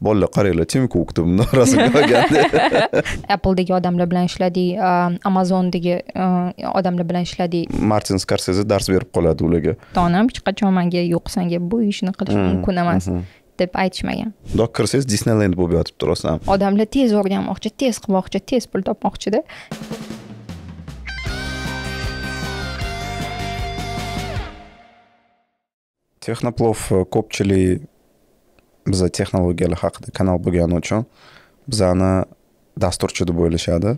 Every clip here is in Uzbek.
bolalar qaranglar temku uktib orasiga olganda appledagi odamlar bilan ishladik amazondagi odamlar bilan ishladik martin skarsezi dars berib qoladi ularga donam hech qachon manga yo'q senga bu ishni qilish hmm, mumkin emas hmm. deb aytishmagan buyoqqa kirsangiz disneyland bo'lib yotibdi rostdan odamlar tez o'rganmoqchi tez qilmoqchi tez pul topmoqchida texnoplov e, ko'pchilik biza texnologiyalar haqida kanal bo'lgani uchun bizani dasturchi deb o'ylashadi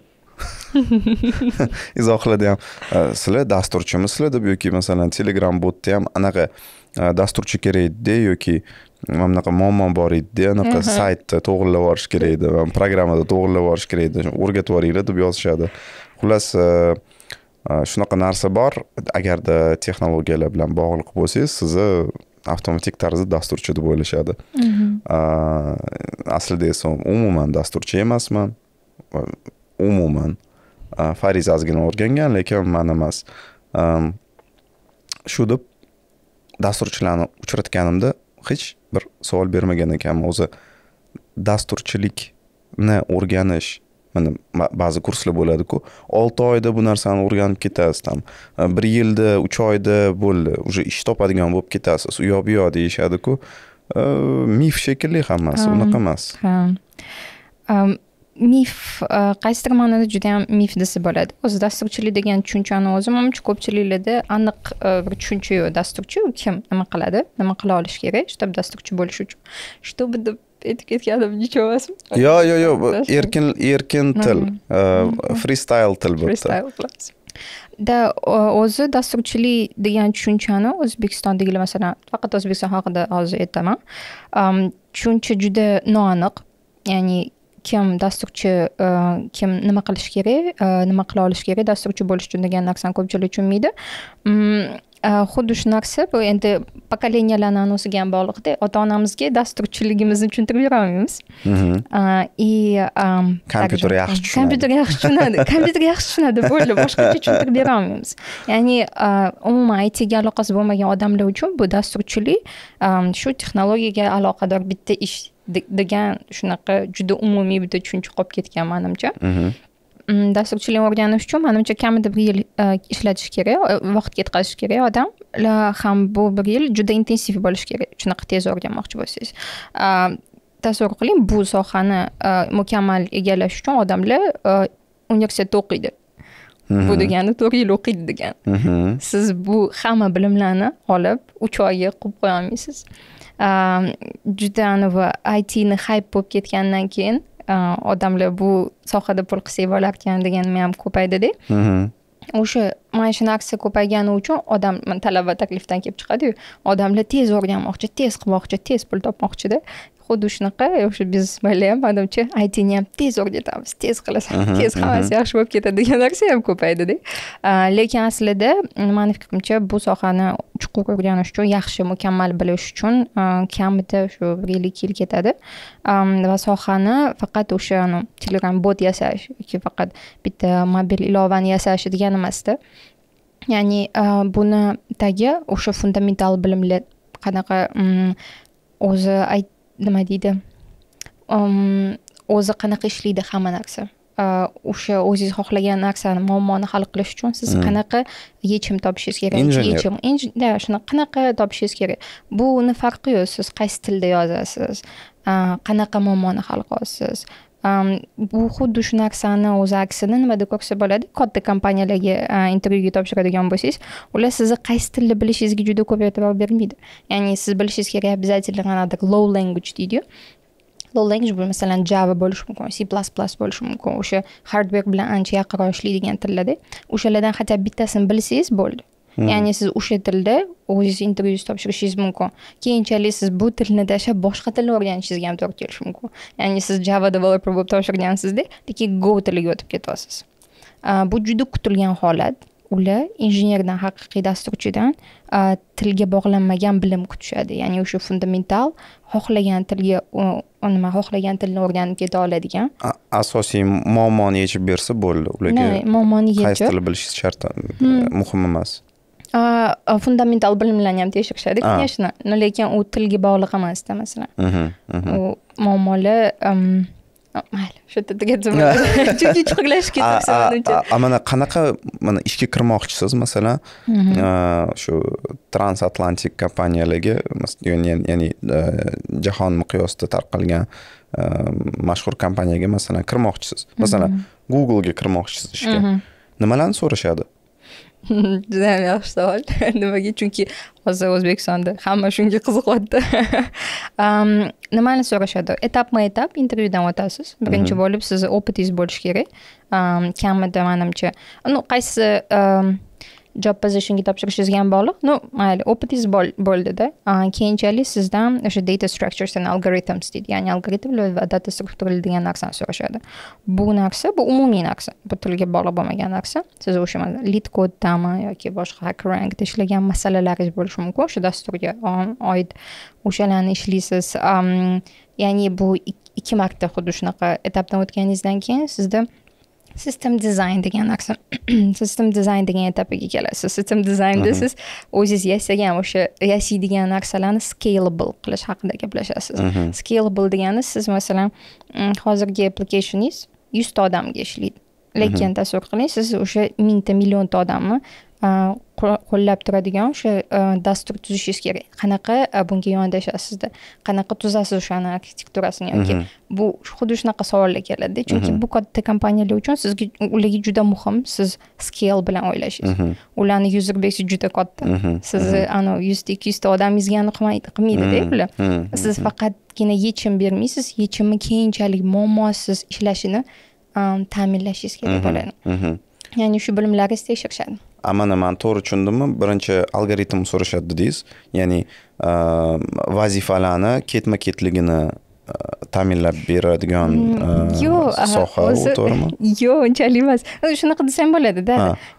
izohlarda ham sizlar dasturchimisizlar deb yoki masalan telegram botda ham anaqa dasturchi kerak edida yoki mana bunaqa muammo bor edida anaqa saytni to'g'irlab yuborish kerak edi programmada to'g'irlab yuborish kerak edi o'rgatib yuboringlar deb yozishadi xullas shunaqa narsa bor agarda texnologiyalar bilan bog'liq bo'lsangiz sizni avtomatik tarzda dasturchi deb o'ylashadi aslida esa umuman dasturchi emasman umuman fariza ozgina o'rgangan lekin man emas shu deb dasturchilarni uchratganimda hech bir savol bermagan ekanman o'zi dasturchilikni o'rganish mana ba'zi kurslar bo'ladiku olti oyda bu narsani o'rganib ketasiz там e, bir yilda uch oyda bo'ldi уже ish topadigan bo'lib ketasiz u yoq bu yoq deyishadiku e, mif shekilli hammasi unaqa emas ha e, mif qaysidir ma'noda juda yam mif desa bo'ladi o'zi dasturchilik degan tushunchani o'zi manimcha ko'pchiliklarda aniq bir tushuncha yo'q dasturchi kim nima qiladi nima qila olish kerak чтобы dasturchi bo'lish uchun чтобы deb aytib ketganim nechavasi yo'q yo'q yo'q erkin erkin til freestyle til bu da o'zi dasturchilik degan tushunchani o'zbekistondagilar masalan faqat o'zbekiston haqida hozir aytaman tushuncha juda noaniq ya'ni kim dasturchi kim nima qilish kerak nima qila olish kerak dasturchi bo'lish uchun degan narsani ko'pchilik tushunmaydi mm, Э, xuddi shunaqasi bu endi pokoleniyalarni anosiga ham bog'liqda ota onamizga dasturchiligimizni tushuntirib yuravermaymiz mhm. э, и kompyuter yaxshi tushunadi kompyuter yaxshi tushunadi kompyuter yaxshi tushunadi bo'ldi boshqacha tushuntirib beraolmaymiz ya'ni э, umuman itga aloqasi bo'lmagan odamlar uchun bu dasturchilik shu texnologiyaga aloqador bitta ish degan shunaqa juda umumiy bitta tushuncha qolib ketgan manimcha mhm. dasturchilikni o'rganish uchun manimcha kamida bir yil Э, ishlatish kerak vaqt ketkazish kerak odam ham bu bir yil juda intensiv bo'lishi kerak shunaqa tez o'rganmoqchi bo'lsangiz э, tasavvur qiling bu sohani э, mukammal egallash uchun odamlar universitetda o'qiydi bu degani to'rt yil o'qiydi degan siz bu hamma bilimlarni olib uch oyga qilib qo'ya olmaysiz juda anavi itni hayp bo'lib ketgandan keyin odamlar bu sohada pul qilsak bo'larkan degan ham ko'paydida o'sha mana shu narsa ko'paygani uchun odam talab va taklifdan kelib chiqadiyu odamlar tez o'rganmoqchi tez qilmoqchi tez pul topmoqchida xuddi shunaqa o'sha biznesmenlar ham manimcha aytini ham tez o'rgatamiz tez qilasan tez hammasi yaxshi bo'lib ketadi degan narsa ham ko'paydida lekin aslida mani fikrimcha bu sohani chuqur o'rganish uchun yaxshi mukammal bilish uchun kamida shu bir ellik yil ketadi va sohani faqat o'sha telegram bot yasash yoki faqat bitta mobil ilovani yasash degan emasda ya'ni buni tagi o'sha fundamental bilimlar qanaqa o'zi nima deydi o'zi qanaqa ishlaydi hamma narsa o'sha o'zingiz xohlagan narsani muammoni hal qilish uchun siz qanaqa yechim topishingiz kerak yechim да shunaqa qanaqa topishingiz kerak buni farqi yo'q siz qaysi tilda yozasiz qanaqa muammoni hal qilasiz bu xuddi shu narsani o'zi aksini nimada ko'rsa bo'ladi katta kompaniyalarga intervyuga topshiradigan bo'lsangiz ular sizni qaysi tilni bilishingizga juda ko'p e'tibor bermaydi ya'ni siz bilishingiz kerak обязательно low language deydiyu low language bu masalan java bo'lishi mumkin c plus plus bo'lishi mumkin o'sha hardware bilan ancha yaqinroq ishlaydigan tillarda o'shalardan хотя bittasini bilsangiz bo'ldi ya'ni siz o'sha tilda o'zingiz intervyu topshirishingiz mumkin keyinchalik siz bu tilni tashlab boshqa tilni o'rganishingizga ham to'g'ri kelishi mumkin ya'ni siz java developer bo'lib topshirgansizda lekin go tiliga o'tib ketyapsiz bu juda kutilgan holat ular injenerdan haqiqiy dasturchidan tilga bog'lanmagan bilim kutishadi ya'ni o'sha fundamental xohlagan tilga nima xohlagan tilni o'rganib keta oladigan asosiy muammoni yechib bersa bo'ldi ularga muammoni yechib qaysi tilni bilishingiz shart muhim emas fundamental bilimlarni ham tekshirishadi конечно но lekin u tilga bog'liq emasda masalan u muammolar mayli shu tugatsam chunki chuqurlashib ketdik mana qanaqa mana ishga kirmoqchisiz masalan shu transatlantik kompaniyalarga ya'ni э, jahon miqyosida tarqalgan э, mashhur kompaniyaga masalan kirmoqchisiz masalan googlega kirmoqchisiz ishga nimalarni so'rashadi judayam yaxshi savol nimaga chunki hozir o'zbekistonda hamma shunga qiziqyapti nimani so'rashadi etapma etap intervyudan o'tasiz birinchi mhm. bo'lib sizni opitingiz bo'lishi kerak kamida manimcha ну qaysi job positionga topshirishingizga ham bog'liq ну mayli opitingiz bo'ldida keyinchalik sizdan o'sha data structures and algorithms deydi ya'ni algoritmlar va data struktura degan narsani so'rashadi bu narsa bu umumiy narsa bu tilga bog'liq bo'lmagan narsa siz o'sha lit koddami yoki boshqa hackerrankda ishlagan masalalaringiz bo'lishi mumkin o'sha dasturga oid o'shalarni ishlaysiz ya'ni bu ikki marta xuddi shunaqa etapdan o'tganingizdan keyin sizda system dizayn degan narsa system dizayn degan etapiga kelasiz system dizayn siz o'zingiz yasagan o'sha yasaydigan narsalarni scalable qilish haqida gaplashasiz scalable degani siz masalan mm, hozirgi applicationingiz yuzta odamga ishlaydi lekin tasavvur qiling siz o'sha mingta millionta odamni Э, qo'llab turadigan o'sha э, dastur tuzishingiz kerak qanaqa э, bunga yondashasizda qanaqa tuzasiz o'shani arxitekturasini yoki mhm. bu xuddi shunaqa savollar keladida chunki mhm. bu katta kompaniyalar uchun sizga ularga juda muhim siz scale bilan o'ylashingiz mhm. ularni user base juda katta sizni e, anavi yuzta ikki yuzta odamingizga qilmaydida ular siz faqatgina yechim bermaysiz yechimi keyinchalik muammosiz ishlashini e, ta'minlashingiz kerak bo'ladi ya'ni shu bilimlaringizni tekshirishadi mana man to'g'ri tushundimmi birinchi algoritm so'rashadi dedingiz ya'ni ehm, vazifalarni ketma ketligini ehm, ta'minlab beradigan ehm, yo'q soha to'g'rimi yo'q unchalik emas shunaqa desam bo'ladida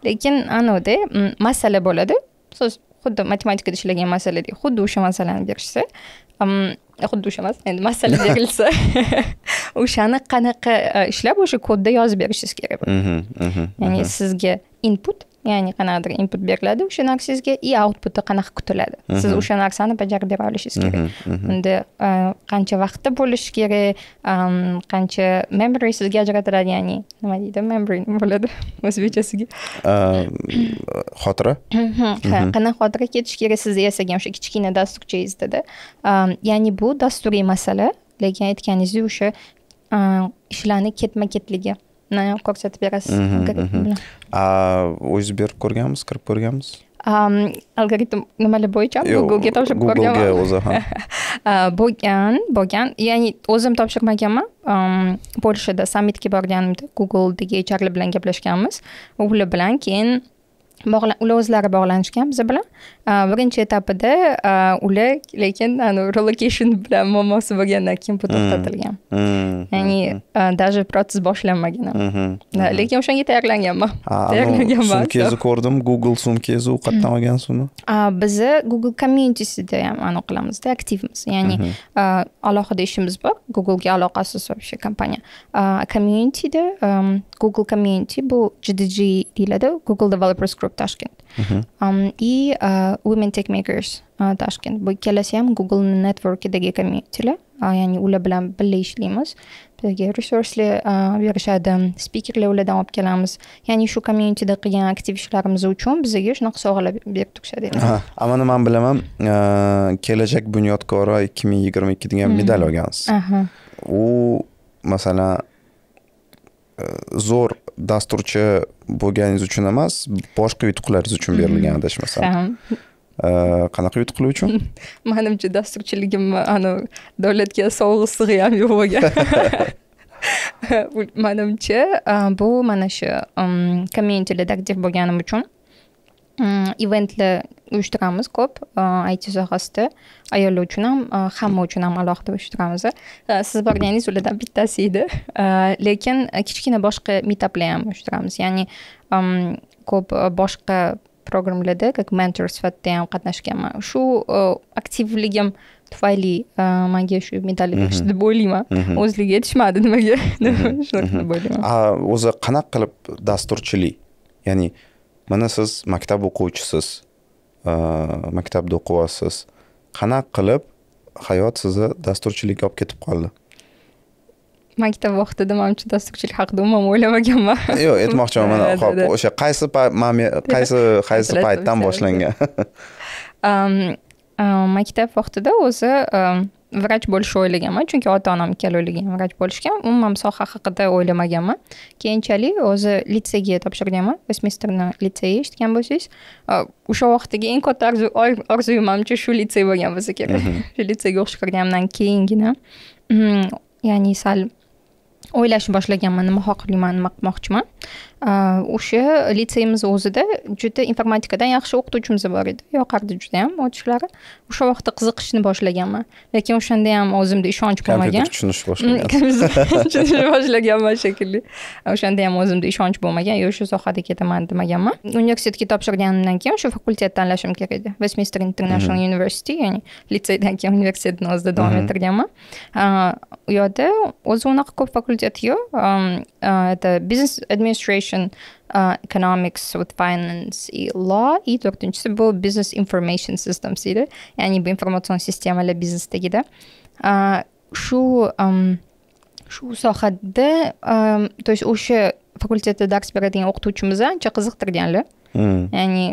lekin anavida masala bo'ladi so'z xuddi matematikada ishlagan masaladek xuddi o'sha masalani berishsa xuddi o'sha emas endi masala berilsa o'shani qanaqa e, ishlab o'sha kodda yozib berishingiz kerak mhm, mhm, ya'ni mhm. sizga input ya'ni qanaqadir input beriladi o'sha narsangizga и outputi qanaqa kutiladi siz o'sha narsani bajarib bera olishingiz kerak unda qancha vaqtda bo'lishi kerak qancha memory sizga ajratiladi ya'ni nima deydi memory nima bo'ladi o'zbekchasiga xotira qanaqa xotira ketishi kerak sizni yasagan o'sha kichkina dasturchangizdada ya'ni bu dasturiy masala lekin aytganingizdek o'sha ishlarni ketma ketligi ko'rsatib berasiz o'zbek ko'rganmiz kirib ko'rganmiz algoritm nimalar bo'yicha googlega topshirib ko'rganman o'zi bo'lgan bo'lgan ya'ni o'zim topshirmaganman polshada sammitga borganimda googledagi hrlar bilan gaplashganmiz u bilan keyin ular o'zlari bog'lanishgan biz bilan birinchi etapida ular lekin relocation bilan muammosi bo'lgandan keyin bu to'xtatilgan hmm. hmm. ya'ni hmm. даже protsess boshlanmagan ham lekin o'shanga tayyorlanganman tayyorlanganman sumkangizni ko'rdim google sumkangizni u qayerdan olgansiz uni bizni google communitysida ham anavi qilamizda aktivmiz ya'ni alohida ishimiz bor googlega aloqasiz вообще kompaniya communityda google community bu gdg deyiladi google developers group Group Tashkent uh-huh. um, и uh, Women Tech Makers uh, Tashkent. Bu ikkalasi ham Google networkidagi community, uh, ya'ni ular bilan birga ishlaymiz. bizga resurslar uh, berishadi spikerlar ulardan olib kelamiz ya'ni shu communityda qilgan aktiv ishlarimiz uchun bizga shunaqa sovg'alar berib turishadi amani man bilaman kelajak bunyodkori ikki ming yigirma ikki degan medal olgansiz u masalan zo'r dasturchi bo'lganingiz uchun emas boshqa yutuqlaringiz uchun berilgan mm. adashmasam qanaqa yutuqlar uchun manimcha dasturchiligim anavi davlatga sovg'isig'i ham yo'q bo'lgan manimcha bu mana shu community um, redaktiv bo'lganim uchun eventlar uyushtiramiz ko'p it sohasida ayollar uchun ham hamma uchun ham alohida uyushtiramiz siz borganingiz ulardan bittasi edi lekin kichkina boshqa mitaplar ham uyushtiramiz ya'ni ko'p boshqa programmalarda как mentor sifatida ham qatnashganman shu aktivligim tufayli manga shu medalni berishdi deb o'ylayman o'zligi yetishmadi nimaga shunaqa deb o'ylayman o'zi qanaqa qilib dasturchilik ya'ni mana siz maktab o'quvchisiz e, maktabda o'qiyapsiz qanaqa qilib hayot sizni dasturchilikka olib ketib qoldi maktab vaqtida man uncha dasturchilik haqida umuman o'ylamaganman yo'q aytmoqchiman mana hop o'sha qaysi qaysi qaysi paytdan boshlangan um, um, maktab vaqtida o'zi um, vrach bo'lishni o'ylaganman chunki ota onam ikkalovligiyam vrach bo'lishgan umuman soha haqida o'ylamaganman keyinchalik o'zi litseyga topshirganman vestmisterni litseyi eshitgan bo'lsangiz o'sha vaqtdagi eng katta orzuyim manimcha shu litsey bo'lgan bo'lsa kerak shu litseyga o'qishga kirganimdan keyingina ya'ni sal o'ylashni boshlaganman nima xohlayman nima qilmoqchiman o'sha litseyimiz o'zida juda informatikadan yaxshi o'qituvchimiz bor edi yoqardi ham o'tishlari o'sha vaqtda qiziqishni boshlaganman lekin o'shanda ham o'zimda ishonch bo'lmagan tushunish boshlagan tushunish boshlaganman shekilli o'shanda ham o'zimda ishonch bo'lmagan yo shu sohada ketaman demaganman universitetga topshirganimdan keyin o'sha fakultet tanlashim kerak edi westminster international university ya'ni litseydan keyin universitetni o'zida davom ettirganman u yoqda o'zi unaqa ko'p fakultet yo'q это biznes administration uh, Economics with Finance и Law и төртіншісі бұл Business Information Systems дейді яғни бұл информацион системалар бизнесте дейді шу шу sohada то есть o'sha fakultetda dars beradigan o'qituvchimiz ancha qiziqtirganlar ya'ni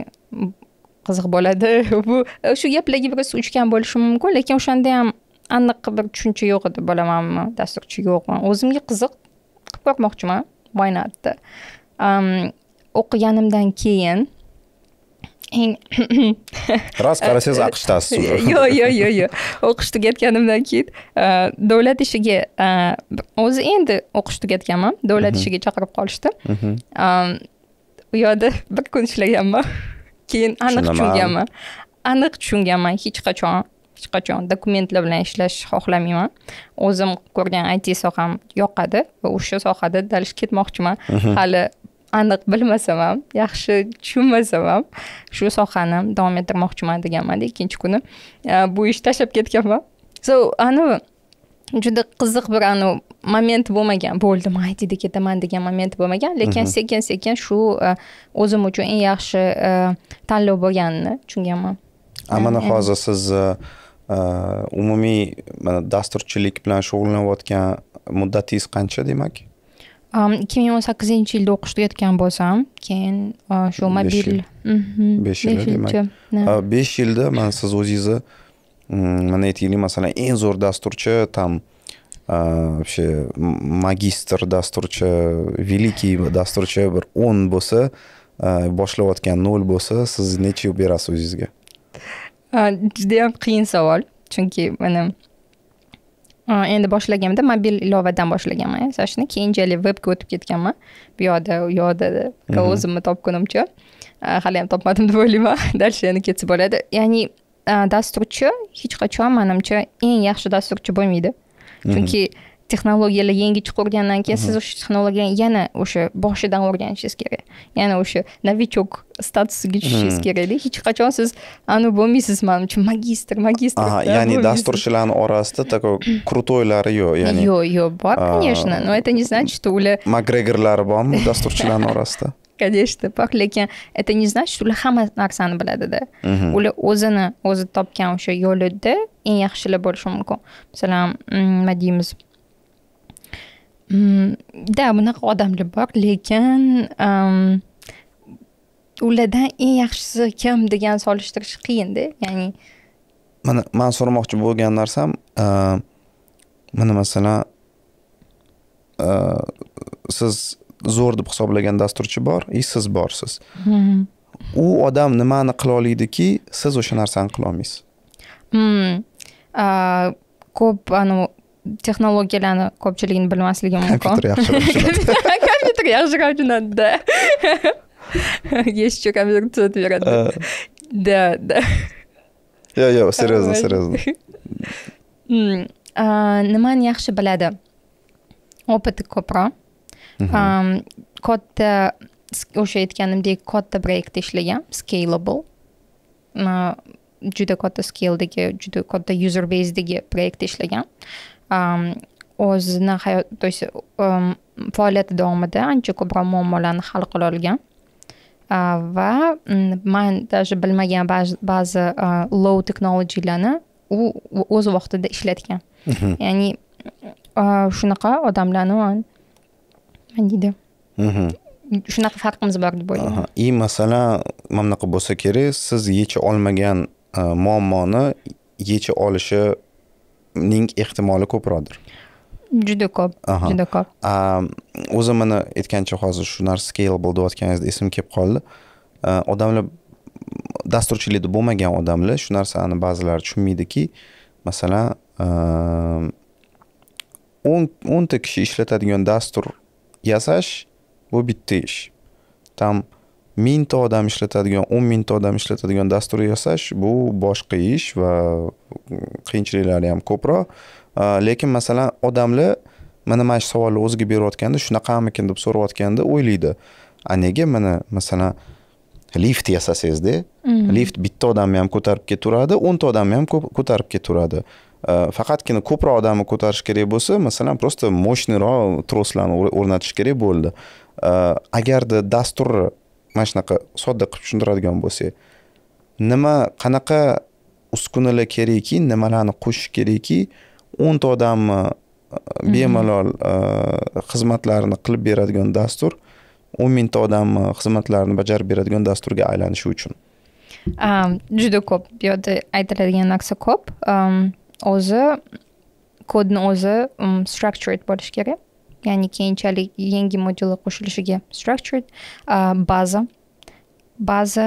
qiziq bo'ladi bu shu gaplarga biroz uchgan bo'lishi mumkin lekin o'shanda ham aniq bir tushuncha yo'q edi bo'lamanmi dasturchi yo'qman o'zimga qiziq qilib ko'rmoqchiman why o'qiganimdan keyin eng rost qarasangiz aqshdasiz yo'q yo'q yo'q yo'q o'qish tugatganimdan keyin davlat ishiga o'zi endi o'qish tugatganman davlat mhm. ishiga chaqirib qolishdi mhm. u yoqda bir kun ishlaganman keyin aniq tushunganman aniq tushunganman hech qachon hech qachon dokumentlar bilan ishlash xohlamayman o'zim ko'rgan it soham yoqadi va o'sha sohada dalish ketmoqchiman mhm. hali aniq bilmasam ham yaxshi tushunmasam ham shu sohani davom ettirmoqchiman deganman ikkinchi kuni bu ishni tashlab ketganman so anavi juda qiziq bir anavi moment bo'lmagan bo'ldi man itda ketaman degan moment bo'lmagan lekin mhm. sekin sekin shu e, o'zim uchun eng yaxshi e, tanlov bo'lganini tushunganman mana hozir siz e, umumiy mana dasturchilik bilan shug'ullanayotgan muddatingiz qancha demak ikki ming o'n sakkizinchi yilda o'qish tugatgan bo'lsam keyin shu mobil besh yil mhm, demak besh yilda man siz o'zingizni mm, mana aytaylik masalan eng zo'r dasturchi там вообще magistr dasturchi великий dasturchi bir o'n bo'lsa boshlayotgan nol bo'lsa siz necha berasiz o'zingizga judayam qiyin savol chunki mana endi boshlaganimda mobil ilovadan boshlaganman yasashni keyinchalik vebga o'tib ketganman bu yoqda u yoqda mhm. o'zimni topgunimcha hali ham topmadim deb o'ylayman дальше yana ketsa bo'ladi ya'ni dasturchi hech qachon manimcha eng yaxshi dasturchi bo'lmaydi mhm. chunki texnologiyalar yangicha qurgandan keyin siz o'sha texnologiyani yana o'sha boshidan o'rganishingiz kerak yana o'sha novichok statusiga tushishingiz kerakda hech qachon siz anavi bo'lmaysiz manimcha magistr magistr ya'ni dasturchilarni orasida такой круtoylari yo'q ya'ni yo'q yo'q bor конечно но это не значит что ular makgregorlari bormi dasturchilarni orasida конечно bor lekin это не значит что ular hamma narsani biladida ular o'zini o'zi topgan o'sha yo'lida eng yaxshilar bo'lishi mumkin masalan nima deymiz да bunaqa odamlar bor lekin ulardan eng yaxshisi kim degan solishtirish qiyinda ya'ni mana man so'ramoqchi bo'lgan narsam mana masalan siz zo'r deb hisoblagan dasturchi bor и siz borsiz u odam nimani qila oladiki siz o'sha narsani qilolmaysiz ko'p anavi texnologiyalarni ko'pchiligini bilmasligi mumkin kompyuter yaxshi kompyuter yaxshi ravshinadida есть еще компьютер tuzatib beradi да да yo'q yo'q серьезно серьезно nimani yaxshi biladi opiti ko'proq katta o'sha aytganimdek katta proyektda ishlagan scalable juda katta skeldagi juda katta user basedagi proyektda ishlagan o'zini hayot то есть faoliyati davomida ancha ko'proq muammolarni hal qila olgan va man даже bilmagan ba'zi low texnologylarni u o'z vaqtida ishlatgan mhm. ya'ni shunaqa odamlarni man deydi mhm. shunaqa farqimiz bor deb o'ylayman и masalan mana bunaqa bo'lsa kerak siz yecha olmagan muammoni yecha olishi ning ehtimoli ko'proqdir juda ko'p juda ko'p o'zi mana aytgancha hozir shu narsa scalable deyotganingizda esim kelib qoldi odamlar dasturchilikda bo'lmagan odamlar shu narsani ba'zilari tushunmaydiki masalan o'n o'nta kishi ishlatadigan dastur yasash bu bitta ish там mingta odam ishlatadigan o'n mingta odam ishlatadigan dastur yasash bu boshqa ish va qiyinchiliklari ham ko'proq lekin masalan odamlar mana mana shu savolni o'ziga berayotganda shunaqamikin deb so'rayotganda o'ylaydi a nega mana masalan lift yasasangizda mm-hmm. lift bitta odamni ham ko'tarib ketaveradi o'nta odamni ham ko'tarib ketaveradi faqatgina ko'proq odamni ko'tarish kerak bo'lsa masalan просто мощныйroq troslarni o'rnatish kerak bo'ldi agarda dasturni mana shunaqa sodda qilib tushuntiradigan bo'lsak nima qanaqa uskunalar kerakki nimalarni qo'shish kerakki o'nta odamni mhm. bemalol e, xizmatlarini qilib beradigan dastur o'n mingta odamni xizmatlarini bajarib beradigan dasturga aylanishi uchun juda ko'p bu yerda aytiladigan narsa ko'p o'zi kodni o'zi um, structured bo'lishi kerak ya'ni keyinchalik yangi modulga qo'shilishiga structured uh, baza baza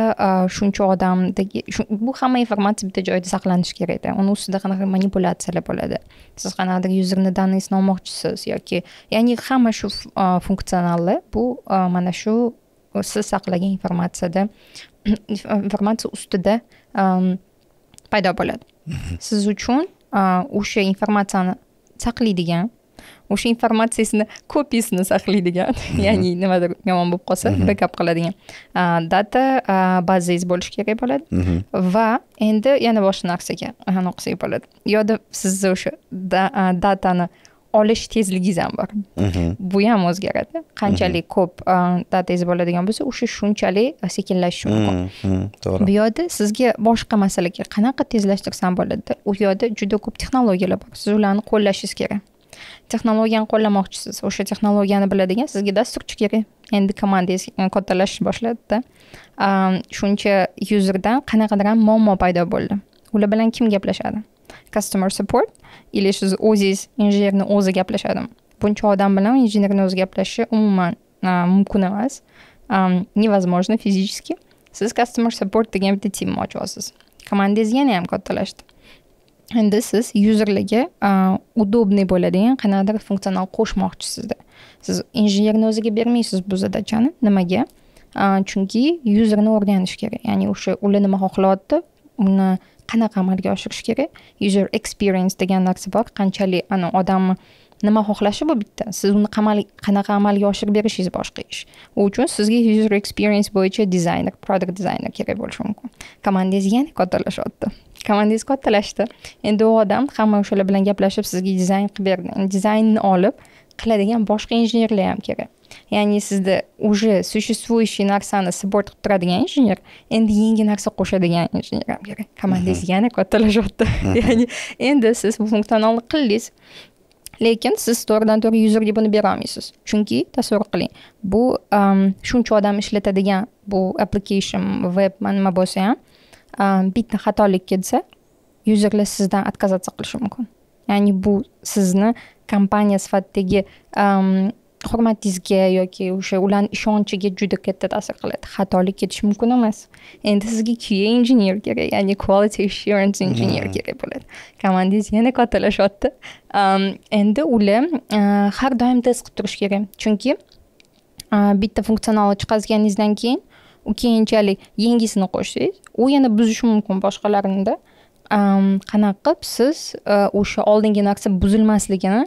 shuncha odamdagi bu hamma informatsiya bitta joyda saqlanishi kerakda uni ustida qanaqa manipulyatsiyalar bo'ladi siz qanaqadir yuzerni dannisini olmoqchisiz yoki ya'ni hamma shu funksionallar bu mana shu siz saqlagan informatsiyada informatsiya ustida paydo bo'ladi siz uchun o'sha informatsiyani saqlaydigan o'sha informatsiyasini kopiyasini saqlaydigan mhm. ya'ni nimadir yomon bo'lib qolsa mhm. bekap qiladigan data bazangiz bo'lishi kerak bo'ladi mhm. va endi yana boshqa narsaga qilsak bo'ladi yoda sizni o'sha datani olish tezligingiz ham bor bu ham o'zgaradi qanchalik ko'p datangiz bo'ladigan bo'lsa o'sha shunchalik sekinlashishi mumkin to'g'ri bu yoqda sizga boshqa masalaga qanaqa tezlashtirsam bo'ladi u yoqda juda ko'p texnologiyalar bor siz ularni qo'llashingiz kerak texnologiyani qo'llamoqchisiz o'sha texnologiyani biladigan sizga dasturchi kerak endi komandangiz e, kattalash boshladida shuncha yuzerdan qanaqadir ham muammo paydo bo'ldi ular bilan kim gaplashadi customer support или siz o'ziz injenerni o'zi gaplashadimi buncha odam bilan injenerni o'zi gaplashishi umuman e, mumkin emas невозможно физически siz customer support degan bitta teamni ochasiz komandangiz yana ham kattalashdi endi siz userlarga удобный bo'ladigan qanaqadir funksional qo'shmoqchisizda siz injenerni o'ziga bermaysiz bu задачani nimaga chunki userni o'rganish kerak ya'ni o'sha ular nima xohlayapti uni qanaqa amalga oshirish kerak user experience degan narsa bor qanchalik ana odamni nima xohlashi bu bitta siz uni qanaqa amalga oshirib berishingiz boshqa ish u uchun sizga user experience bo'yicha dizayner product dizayner kerak bo'lishi mumkin komandangiz yana kattalashyapti komandangiz kattalashdi endi u odam hamma o'shalar bilan gaplashib sizga dizayn qilib berdi dizaynni olib qiladigan boshqa injenerlar ham kerak ya'ni sizda уже существующий narsani support qilib turadigan injener endi yangi narsa qo'shadigan injener ham kerak komandangiz yana kattalashyapti ya'ni endi siz bu funksionalni qildingiz lekin siz to'g'ridan to'g'ri yuzerga buni berolmaysiz chunki tasavvur qiling bu ehm, shuncha odam ishlatadigan bu application web nima bo'lsa ham bitta xatolik ketsa yuzerlar sizdan отказаться qilishi mumkin ya'ni bu sizni kompaniya sifatidagi hurmatingizga yoki o'sha ularni ishonchiga juda katta ta'sir qiladi xatolik ketishi mumkin emas endi sizga qa injener kerak ya'ni quality assurance injener kerak bo'ladi komandangiz yana kattalashyapti endi ular har doim test qilib turish kerak chunki bitta funksional chiqarganingizdan keyin u keyinchalik yangisini qo'shsangiz u yana buzishi mumkin boshqalarinida qanaqa qilib siz e, o'sha oldingi narsa buzilmasligini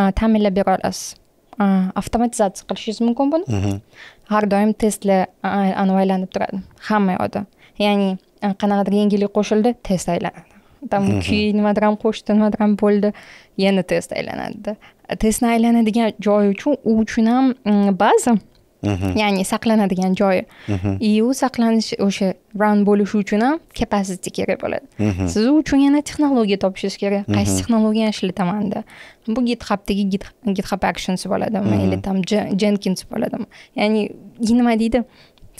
e, ta'minlab bera olasiz e, avtomatizatsiya qilishingiz mumkin buni mhm. har doim testlar anavi aylanib turadi hamma yoqda ya'ni qanaqadir yangilik qo'shildi test aylanadi там mhm. kuy nimadir ham qo'shdi nimadir ham bo'ldi yana test aylanadida testni aylanadigan joyi uchun u uchun ham ba'zi Mhm. ya'ni saqlanadigan joyi mhm. и u saqlanish o'sha round bo'lishi uchun ham kapasiti kerak bo'ladi mhm. siz uchun yana texnologiya topishingiz kerak qaysi texnologiyani ishlatamanda bu githubdagi github actions bo'ladimi или там jenkins bo'ladimi ya'ni nima deydi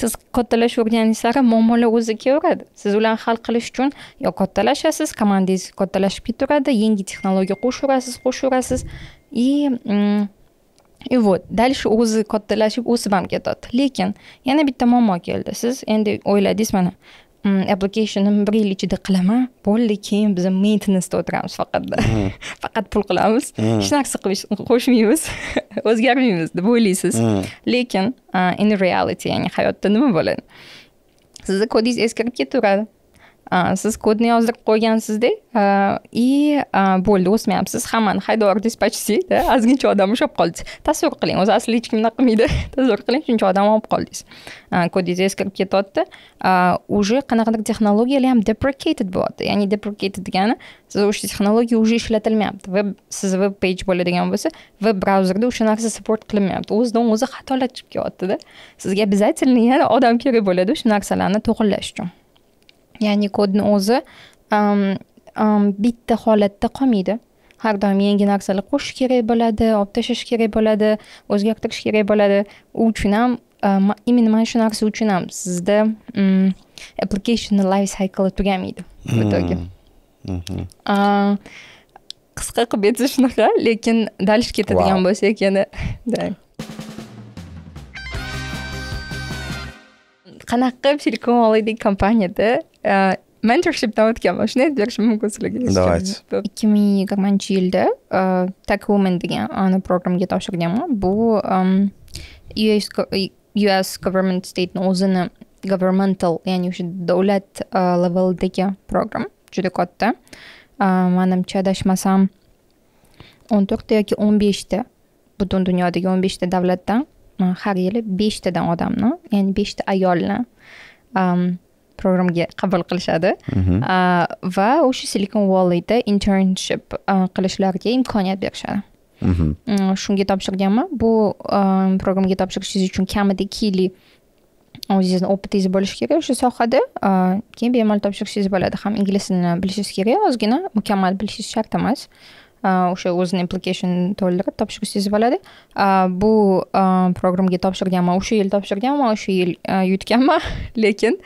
siz kattalash o'rganish sari muammolar o'zi kelaveradi siz ularni hal qilish uchun yo kattalashasiz komandangiz kattalashib ketaveradi yangi texnologiya qo'shaverasiz qo'shaverasiz и mm, и вот дальше o'zi kattalashib o'sib ham ketadi lekin yana bitta muammo keldi siz endi o'yladingiz mana applicationni bir yil ichida qilaman bo'ldi keyin biz maintenanceda o'tiramiz faqat faqat pul qilamiz hech narsa qo'shmaymiz o'zgarmaymiz deb o'ylaysiz lekin in reality ya'ni hayotda nima bo'ladi sizni kodingiz eskirib ketaveradi siz kodni yozdirib qo'ygansizda и bo'ldi o'smayapsiz hammani haydavordingiz почти да ozgincha odam ushlab qoldingiz tasavvur qiling o'zi asli hech kim unaqa qilmaydi tasavvur qiling shuncha odam olib qoldingiz kodingiz eskirib ketyapti уже qanaqadir texnologiyalar ham deprecated bo'lyapti ya'ni deprecated degani siz o'sha texnologiya уже ishlatilmayapti veb siz veb page bo'ladigan bo'lsa veb brauzerda o'sha narsa support qilinmayapti o'zidan o'zi xatolar chiqib kelyaptida sizga обязательно yana odam kerak bo'ladi o'sha narsalarni to'g'irlash uchun ya'ni kodni o'zi bitta holatda qolmaydi har doim yangi narsalar qo'shish kerak bo'ladi olib tashlash kerak bo'ladi o'zgartirish kerak bo'ladi u uchun ham e, именно mana shu narsa uchun ham sizda application life cycle tugamaydi в итоге qisqa qilib aytsa shunaqa lekin дальше ketadigan bo'lsak yana да qanaqa qilib силиконовый kompaniyada e, mentorshipdan o'tganman shuni aytib berishim mumkinligiga давай ikki ming yigirmanchi yilda e, tech women degan ana programmaga topshirganman bu us government state o'zini governmental ya'ni o'sha davlat e, levelidagi program juda katta manimcha adashmasam o'n to'rtta yoki o'n beshta butun dunyodagi o'n beshta davlatdan har yili beshtadan odamni ya'ni beshta ayolni um, programmaga qabul qilishadi mm -hmm. uh, va o'sha silikon valleyda internship uh, qilishlariga imkoniyat berishadi mhm. mm, shunga topshirganman bu um, programmaga topshirishingiz uchun kamida ikki yillik uh, o'zingizni opitingiz bo'lishi kerak o'sha sohada uh, keyin bemalol topshirishingiz bo'ladi ham ingliz tilini bilishingiz kerak ozgina mukammal bilishingiz shart emas o'sha o'zini application to'ldirib topshirsangiz bo'ladi bu programmaga topshirganman o'sha yil topshirganman o'sha yil yutganman lekin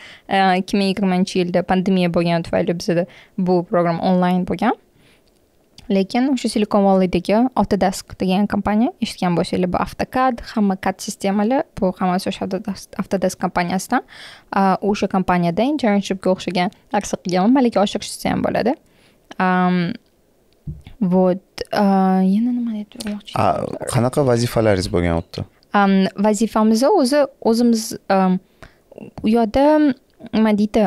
ikki ming yigirmanchi yilda pandemiya bo'lgani tufayli bizda bu programma onlayn bo'lgan lekin o'sha silikon valleydagi autodesk degan kompaniya eshitgan bo'lsanglar bu avtokad hamma kad sistemalar bu hammasi o'sha avtodesk kompaniyasidan o'sha kompaniyada internshipga o'xshagan narsa qilganman malaka oshirish desa ham bo'ladi вот yana nima aytib o'tmoqchi qanaqa vazifalaringiz bo'lgan u yerda vazifamizni o'zi o'zimiz u yoqda nima deydi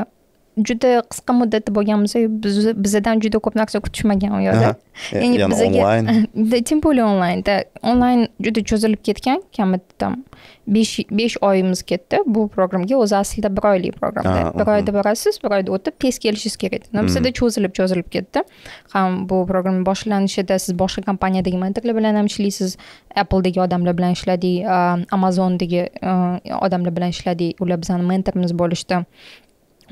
juda qisqa muddatda bo'lsa bizadan juda ko'p narsa kutishmagan u yoqda ya'ni bizga тем более onlaynda onlayn juda cho'zilib ketgan kamida там besh besh oyimiz ketdi bu programmaga o'zi aslida bir oylik programma bir oyda borasiz bir oyda o'tib tez kelishingiz kerak edi hmm. bizada cho'zilib cho'zilib ketdi ham bu programma boshlanishida siz boshqa kompaniyadagi mentorlar bilan ham ishlaysiz appledagi odamlar bilan ishladik um, amazondagi um, odamlar bilan ishladik ular bizani mentorimiz bo'lishdi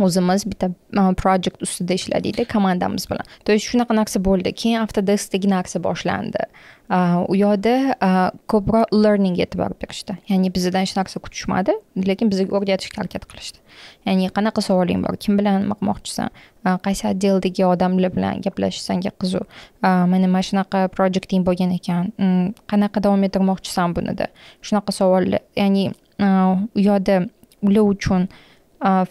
o'zimiz bitta e, projekt ustida ishladikda komandamiz bilan то есть shunaqa narsa bo'ldi keyin avtodeskdagi narsa boshlandi e, u yoqda e, ko'proq learning e'tibor berishdi ya'ni bizdan hech narsa kutishmadi lekin bizga o'rgatishga harakat qilishdi ya'ni qanaqa savoling bor kim bilan qilmoqchisan qaysi отделdagi odamlar bilan gaplashish qiziq mana mana shunaqa projekting bo'lgan ekan mm, qanaqa davom ettirmoqchisan bunida shunaqa savollar ya'ni u yoqda ular uchun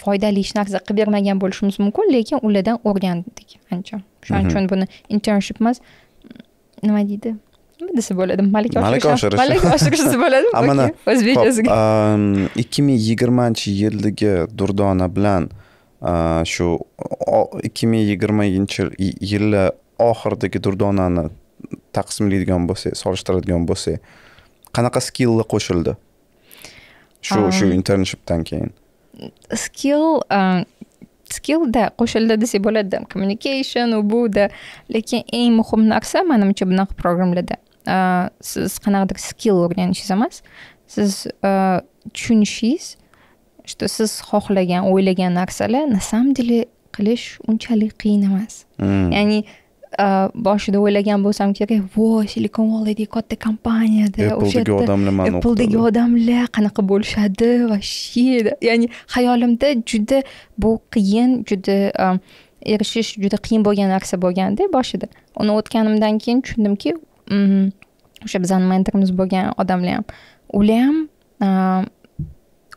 foydali ish narsa qilib bermagan bo'lishimiz mumkin lekin ulardan o'rgandik ancha shuning mhm. uchun buni internship emas mm, nima deydi nima desa bo'ladi malaka malaka oshirish malaka oshirish desa bo'ladimi mana o'zbekchasiga um, ikki ming yigirmanchi yildagi durdona bilan uh, shu ikki ming yigirmanchi yili oxiridagi durdonani taqsimlaydigan bo'lsak solishtiradigan bo'lsak qanaqa skillar qo'shildi shu shu um, internshipdan keyin skill uh, skillda qo'shildi desak bo'ladi communication u da lekin eng muhim narsa manimcha bunaqa programmada uh, siz qanaqadir skill o'rganishingiz emas siz uh, tushunishingiz что siz xohlagan o'ylagan narsalar на самом деле qilish unchalik qiyin emas hmm. ya'ni boshida o'ylagan bo'lsam kerak voy silikon valleyda katta kompaniyada o'sha odamlar appledagi odamlar qanaqa bo'lishadi вообще ya'ni xayolimda juda bu qiyin juda erishish juda qiyin bo'lgan narsa bo'lganda boshida uni o'tganimdan keyin tushundimki o'sha bizani mentorimiz bo'lgan odamlar ham ular ham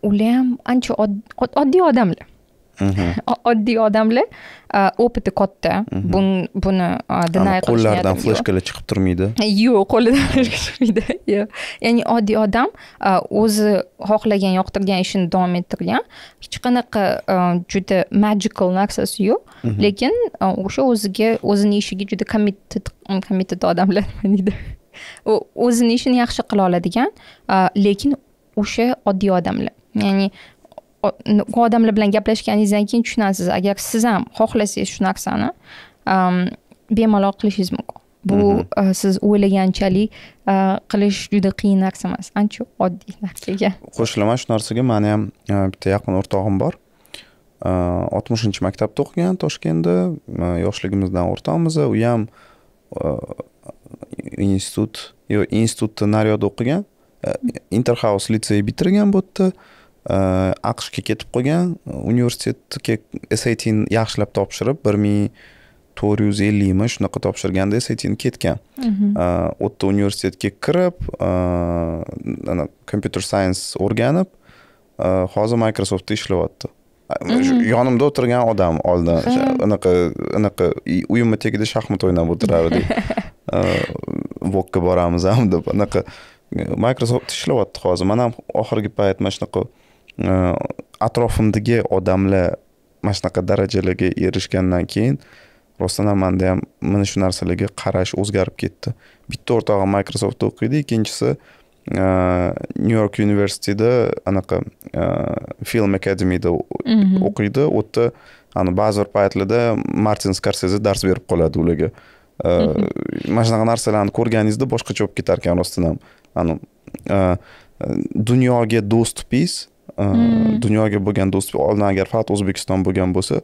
ular ham ancha oddiy odamlar oddiy odamlar opiti katta buni buni qo'llaridan fleshkalar chiqib turmaydi yo'q qo'lidan fleshka chiqmaydi yo'q ya'ni oddiy odam o'zi xohlagan yoqtirgan ishini davom ettirgan hech qanaqa juda magical narsasi yo'q lekin o'sha o'ziga o'zini ishiga juda committed committed odamlar nima deydi o'zini ishini yaxshi qila oladigan lekin o'sha oddiy odamlar ya'ni u odamlar bilan gaplashganingizdan keyin tushunasiz agar siz ham xohlasangiz shu narsani bemalol qilishingiz mumkin bu mhm. e, siz o'ylaganchalik e, qilish juda qiyin narsa emas ancha oddiy narsaga qo'shilaman shu narsaga mani ham e, bitta yaqin o'rtog'im bor oltmishinchi maktabda o'qigan toshkentda yoshligimizdan o'rtamiz u ham institut yo'q institutni naryoqda o'qigan interhaus litseyi bitirgan bu yerda Э, aqshga ketib qolgan universitetga satni yaxshilab topshirib bir ming to'rt yuz ellikmi shunaqa topshirganda satni ketgan u mhm. yerda э, universitetga kirib э, ana kompyuter science o'rganib hozir microsoftda ishlayapti mhm. yonimda o'tirgan odam oldin anaqa anaqa uyimni tagida shaxmat o'ynab o'tirardik vokka boramiz ham deb anaqa microsoftda ishlayapti hozir man ham oxirgi payt mana shunaqa Э, atrofimdagi odamlar mana shunaqa darajalarga erishgandan keyin rostdan ham manda ham mana shu narsalarga qarash o'zgarib ketdi bitta o'rtog'im microsoftda o'qiydi ikkinchisi e, nyu york universitetida anaqa e, film akademiyada mhm. o'qiydi u yerda ani ba'zi bir paytlarda martin skorsezi dars berib qoladi ularga e, mhm. mana shunaqa narsalarni ko'rganingizda boshqacha bo'lib ketar ekan rostdan ham ani dunyoga do'stpiz Э, dunyoga bo'lgan do'st oldin agar faqat o'zbekiston bo'lgan bo'lsa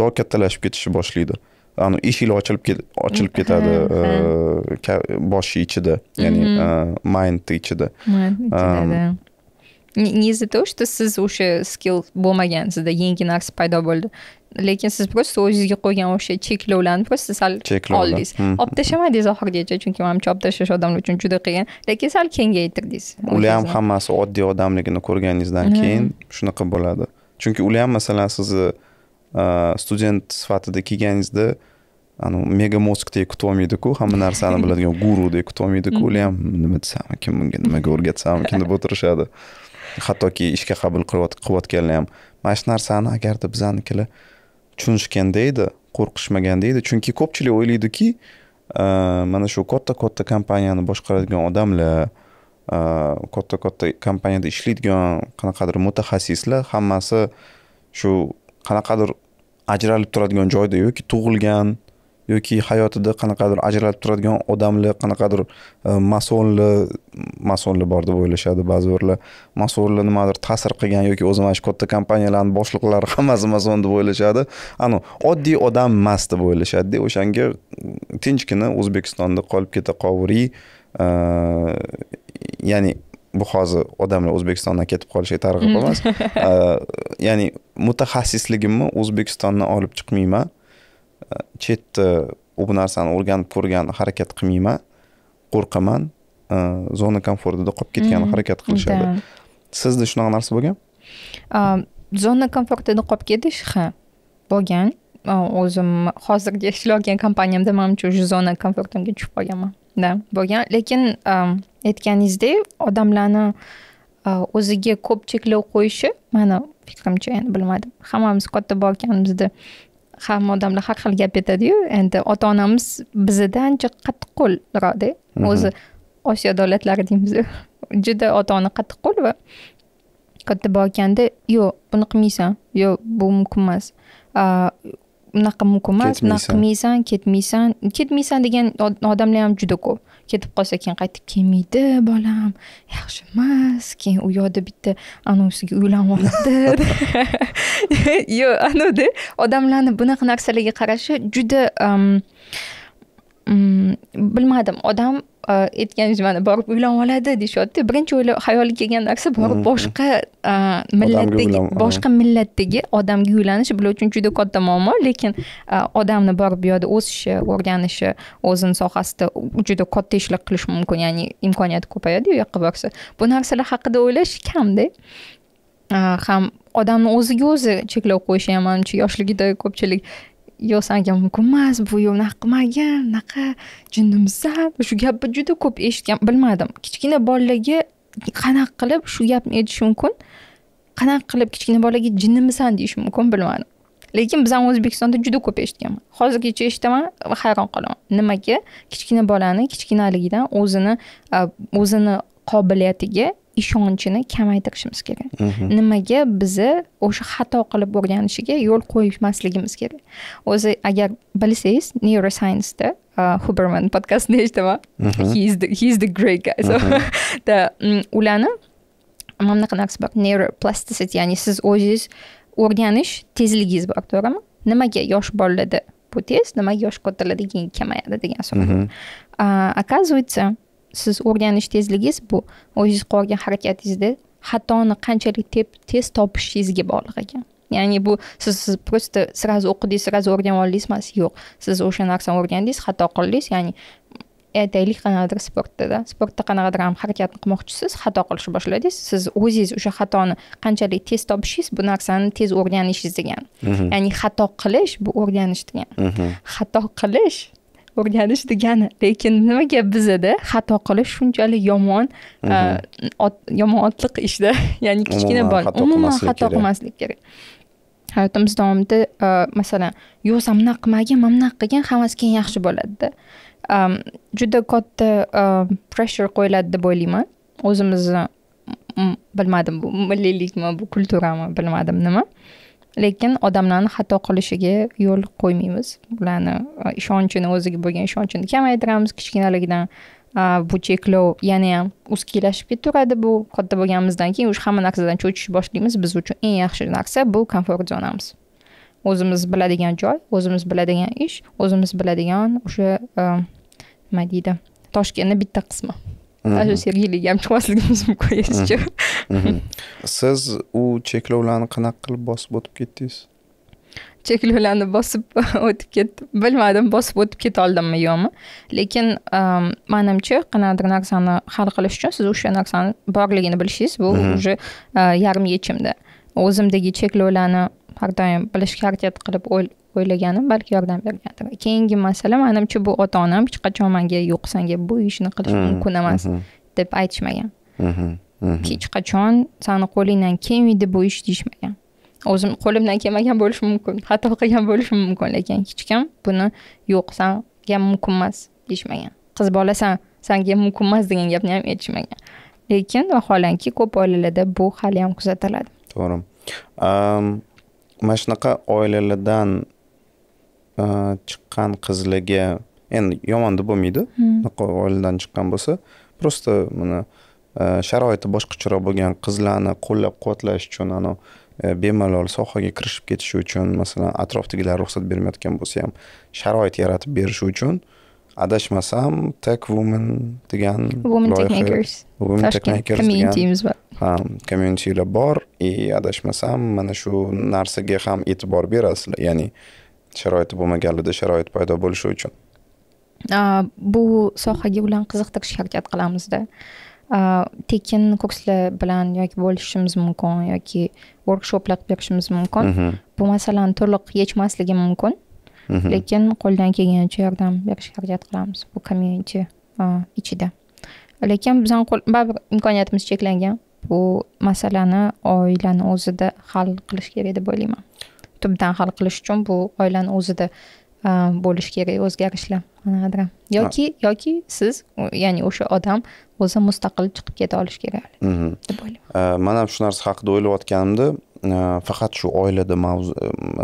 dog kattalashib ketishni boshlaydi anu eshiklar ochilib ochilib ketadi e, boshi ichida ya'ni mhmm. e, mind ichida не из-за того, что siz o'sha skill bo'lmagan sizda yangi narsa paydo bo'ldi lekin siz просто o'zingizga qo'ygan o'sha cheklovlarni просто sal oldingiz hmm. olib tashlamadingiz oxirigacha chunki manimcha olib tashlash odamlar uchun juda qiyin lekin sal kengaytirdingiz ular ham hammasi oddiy odamligini ko'rganingizdan hmm. keyin shunaqa bo'ladi chunki ular ham masalan sizni e, student sifatida kelganingizda mega mozgdek kutib olmaydiku hamma narsani biladigan gurudek kutib olmaydiku ular ham hm, nima desamikin bunga nimaga o'rgatsammikin deb o'tirishadi hattoki ishga qabul qilayotganlar ham mana shu narsani agarda bizanikilar tushunishgan deydi qo'rqishmagan deydi chunki ko'pchilik o'ylaydiki e, mana shu katta katta kompaniyani boshqaradigan odamlar e, katta katta kompaniyada ishlaydigan qanaqadir mutaxassislar hammasi shu qanaqadir ajralib turadigan joyda yoki tug'ilgan yoki hayotida qanaqadir ajralib turadigan odamlar qanaqadir masonlar e, masonlar bor deb o'ylashadi ba'zi birlar masonlar nimadir ta'sir qilgan yoki o'zi mana shu katta kompaniyalarni boshliqlari hammasi mason deb o'ylashadi ani oddiy odam emas deb o'ylashadida o'shanga tinchgina o'zbekistonda qolib keta qovuriy e, ya'ni bu hozir odamlar o'zbekistondan ketib qolishga targ'ib emas e, ya'ni mutaxassisligimni o'zbekistondan olib chiqmayman E, u bu narsani o'rganib ko'rgan harakat qilmayman qo'rqaman e, zona komfortida qolib ketgan mm-hmm. harakat qilishadi sizda shunaqa narsa bo'lgan zona komfortida qolib ketish ha bo'lgan o'zim hozirgi ishlayotgan kompaniyamda manimcha уже zona komfortimga tushib qolganman да bo'lgan lekin aytganingizdek odamlarni e, o'ziga ko'p cheklov qo'yishi mani fikrimcha endi bilmadim hammamiz katta bo'lganimizda hamma odamlar har xil gap aytadiyu endi ota onamiz bizdan ancha qattiqqo'lroqda mhm. o'zi osiyo davlatlari deymizu juda ota ona qattiqqo'l va katta bo'layotganda yo'q buni qilmaysan yo'q bu mumkin emas unaqa mumkin emas bunaqa qilmaysan ketmaysan ketmaysan degan odamlar ham juda ko'p ketib qolsa keyin qaytib kelmaydi bolam yaxshi emas keyin u yoqda bitta anavisiga uylanib oladi yo'q anavida odamlarni bunaqa narsalarga qarashi juda bilmadim odam aytganingiz mana borib uylanib oladi deyishyapti birinchi xayoliga kelgan narsa borib boshqa millatdagi boshqa millatdagi odamga uylanish bular uchun juda katta muammo lekin odamni borib bu yoqda o'sishi o'rganishi o'zini sohasida juda katta ishlar qilish mumkin ya'ni imkoniyati ko'payadi u yoqqa borsa bu narsalar haqida o'ylash kamda ham odamni o'ziga o'zi cheklov qo'yishi ham manimcha yoshligida ko'pchilik yo sanga mumkin emas bu unaqa qilmagan unaqa jinnimizab shu gapni juda ko'p eshitgan bilmadim kichkina bolalarga qanaqa qilib shu gapni aytish mumkin qanaqa qilib kichkina bolaga jinnimisan deyish mumkin bilmadim lekin bizani o'zbekistonda juda ko'p eshitganman hozirgacha eshitaman va hayron qolaman nimaga kichkina bolani kichkinaligidan o'zini o'zini qobiliyatiga ishonchini kamaytirishimiz kerak mhm. nimaga bizni o'sha xato qilib o'rganishiga yo'l qo'ymasligimiz kerak o'zi agar bilsangiz neurosciensda uh, huberman podkastini eshitaman mhm. he is the great guy so mhm. mm, ularni mana bunaqa narsa bor neuroplasticity ya'ni siz o'zingiz o'rganish tezligingiz bor to'g'rimi nimaga yosh bolalarda bu tez nimaga yosh kattalarda keyin kamayadi degan savol uh, оказывается siz o'rganish tezligingiz bu o'zingiz qilgan harakatingizda xatoni qanchalik tez topishingizga bog'liq ekan ya'ni bu siz siz просто сразу o'qidingiz сразу o'rganib oldingiz emas yo'q siz o'sha narsani o'rgandingiz xato qildingiz ya'ni aytaylik qanaqadir sportdada sportda qanaqadir ham harakatni qilmoqchisiz xato qilishni boshladingiz siz o'zingiz o'sha xatoni qanchalik tez topishingiz bu narsani tez o'rganishingiz degani mhm. ya'ni xato qilish bu o'rganish degani mhm. xato qilish o'rganish degani lekin nimaga bizada xato qilish shunchalik yomon yomon otliq ishda ya'ni kichkina bola umuman xato qilmaslik kerak hayotimiz davomida masalan yo' san bunaqa qilmagin mana bunaqa qilgin hammasi keyin yaxshi bo'ladida juda katta pressure qo'yiladi deb o'ylayman o'zimizni bilmadim bu milliylikmi bu kulturami bilmadim nima lekin odamlarni xato qilishiga yo'l qo'ymaymiz ularni e, ishonchini o'ziga bo'lgan ishonchini kamaytiramiz kichkinaligidan bu cheklov yana ham uskilashib ketaveradi bu katta bo'lganimizdan keyin уже hamma narsadan cho'chish boshlaymiz biz uchun eng yaxshi narsa bu komfort zonamiz o'zimiz biladigan joy o'zimiz biladigan ish o'zimiz biladigan o'sha e, nima deydi toshkentni bitta qismi ажу сергейли ямч болсын мүмкүн эс сиз у чеклөөлөрүн канак кылып босуп өтүп кеттиңиз чеклөөлөрүн босуп өтүп кеттим билмадым босуп өтүп кете алдымбы жокмы лекин менимче кандайдыр нерсени хал кылыш үчүн сиз ошо нерсанын барлыгын билишиңиз бул уже ярым ечимде өзүмдеги чеклөөлөрүн ар дайым билишке аракет кылып o'ylaganim balki yordam bergandir keyingi masala manimcha bu ota onam hech qachon manga yo'q senga bu ishni qilish mm-hmm, mumkin emas mm-hmm. deb aytishmagan mm-hmm, hech qachon sani qo'lingdan kelmaydi bu ish deyishmagan o'zim qo'limdan kelmagan bo'lishi mumkin xato qilgan bo'lishim mumkin lekin hech kim buni yo'q sanga mumkin emas deyishmagan qiz bolasan sanga mumkin emas degan gapni ham aytishmagan lekin vaholanki ko'p oilalarda bu hali ham kuzatiladi to'g'ri mana shunaqa oilalardan chiqqan qizlarga endi yomon deb bo'lmaydi hmm. oiladan chiqqan bo'lsa просто mana sharoiti boshqacharoq bo'lgan qizlarni qo'llab quvvatlash uchun anavi e, bemalol sohaga kirishib ketishi uchun masalan atrofdagilar ruxsat bermayotgan bo'lsa ham sharoit yaratib berishi uchun adashmasam tech women degan women tech ha kommunitilar bor и e, adashmasam mana shu narsaga ham e'tibor berasizlar ya'ni sharoiti bo'lmaganida sharoit paydo bo'lishi uchun bu sohaga ularni qiziqtirishga harakat qilamizda tekin kurslar bilan yoki bo'lishishimiz mumkin yoki workshoplar qilib berishimiz mumkin mhm. bu masalani to'liq yechmasligi mumkin mhm. lekin qo'ldan kelgancha yordam berishga harakat qilamiz bu community ichida lekin bizani baribir imkoniyatimiz cheklangan bu masalani oilani o'zida hal qilish kerak deb o'ylayman tubdan hal qilish uchun bu oilani o'zida e, bo'lishi kerak o'zgarishlar nimadir yoki yoki siz ya'ni o'sha odam o'zi mustaqil chiqib keta olishi kerak mhm. deb o'ylayman e, man ham shu narsa haqida o'ylayotganimda e, faqat shu oilada mavzu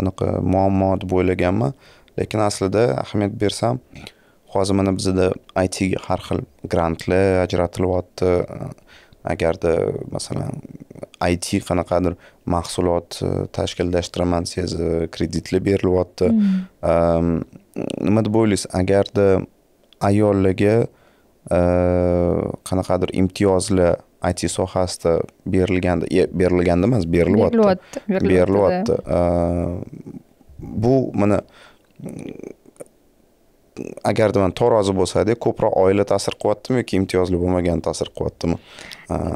anaqa muammo deb o'ylaganman lekin aslida ahamiyat bersam hozir mana bizada itga har xil grantlar ajratilyapti agarda masalan it qanaqadir mahsulot e, tashkillashtiraman sezi kreditli berilyapti mm. nima deb o'ylaysiz agarda ayollarga e, qanaqadir imtiyozli it sohasida berilganda e, berilganda emas berilyapti berilyapti bu mana agarda man tarozi bo'lsada ko'proq oila ta'sir qilyaptimi yoki imtiyozli bo'lmagan ta'sir qilyaptimi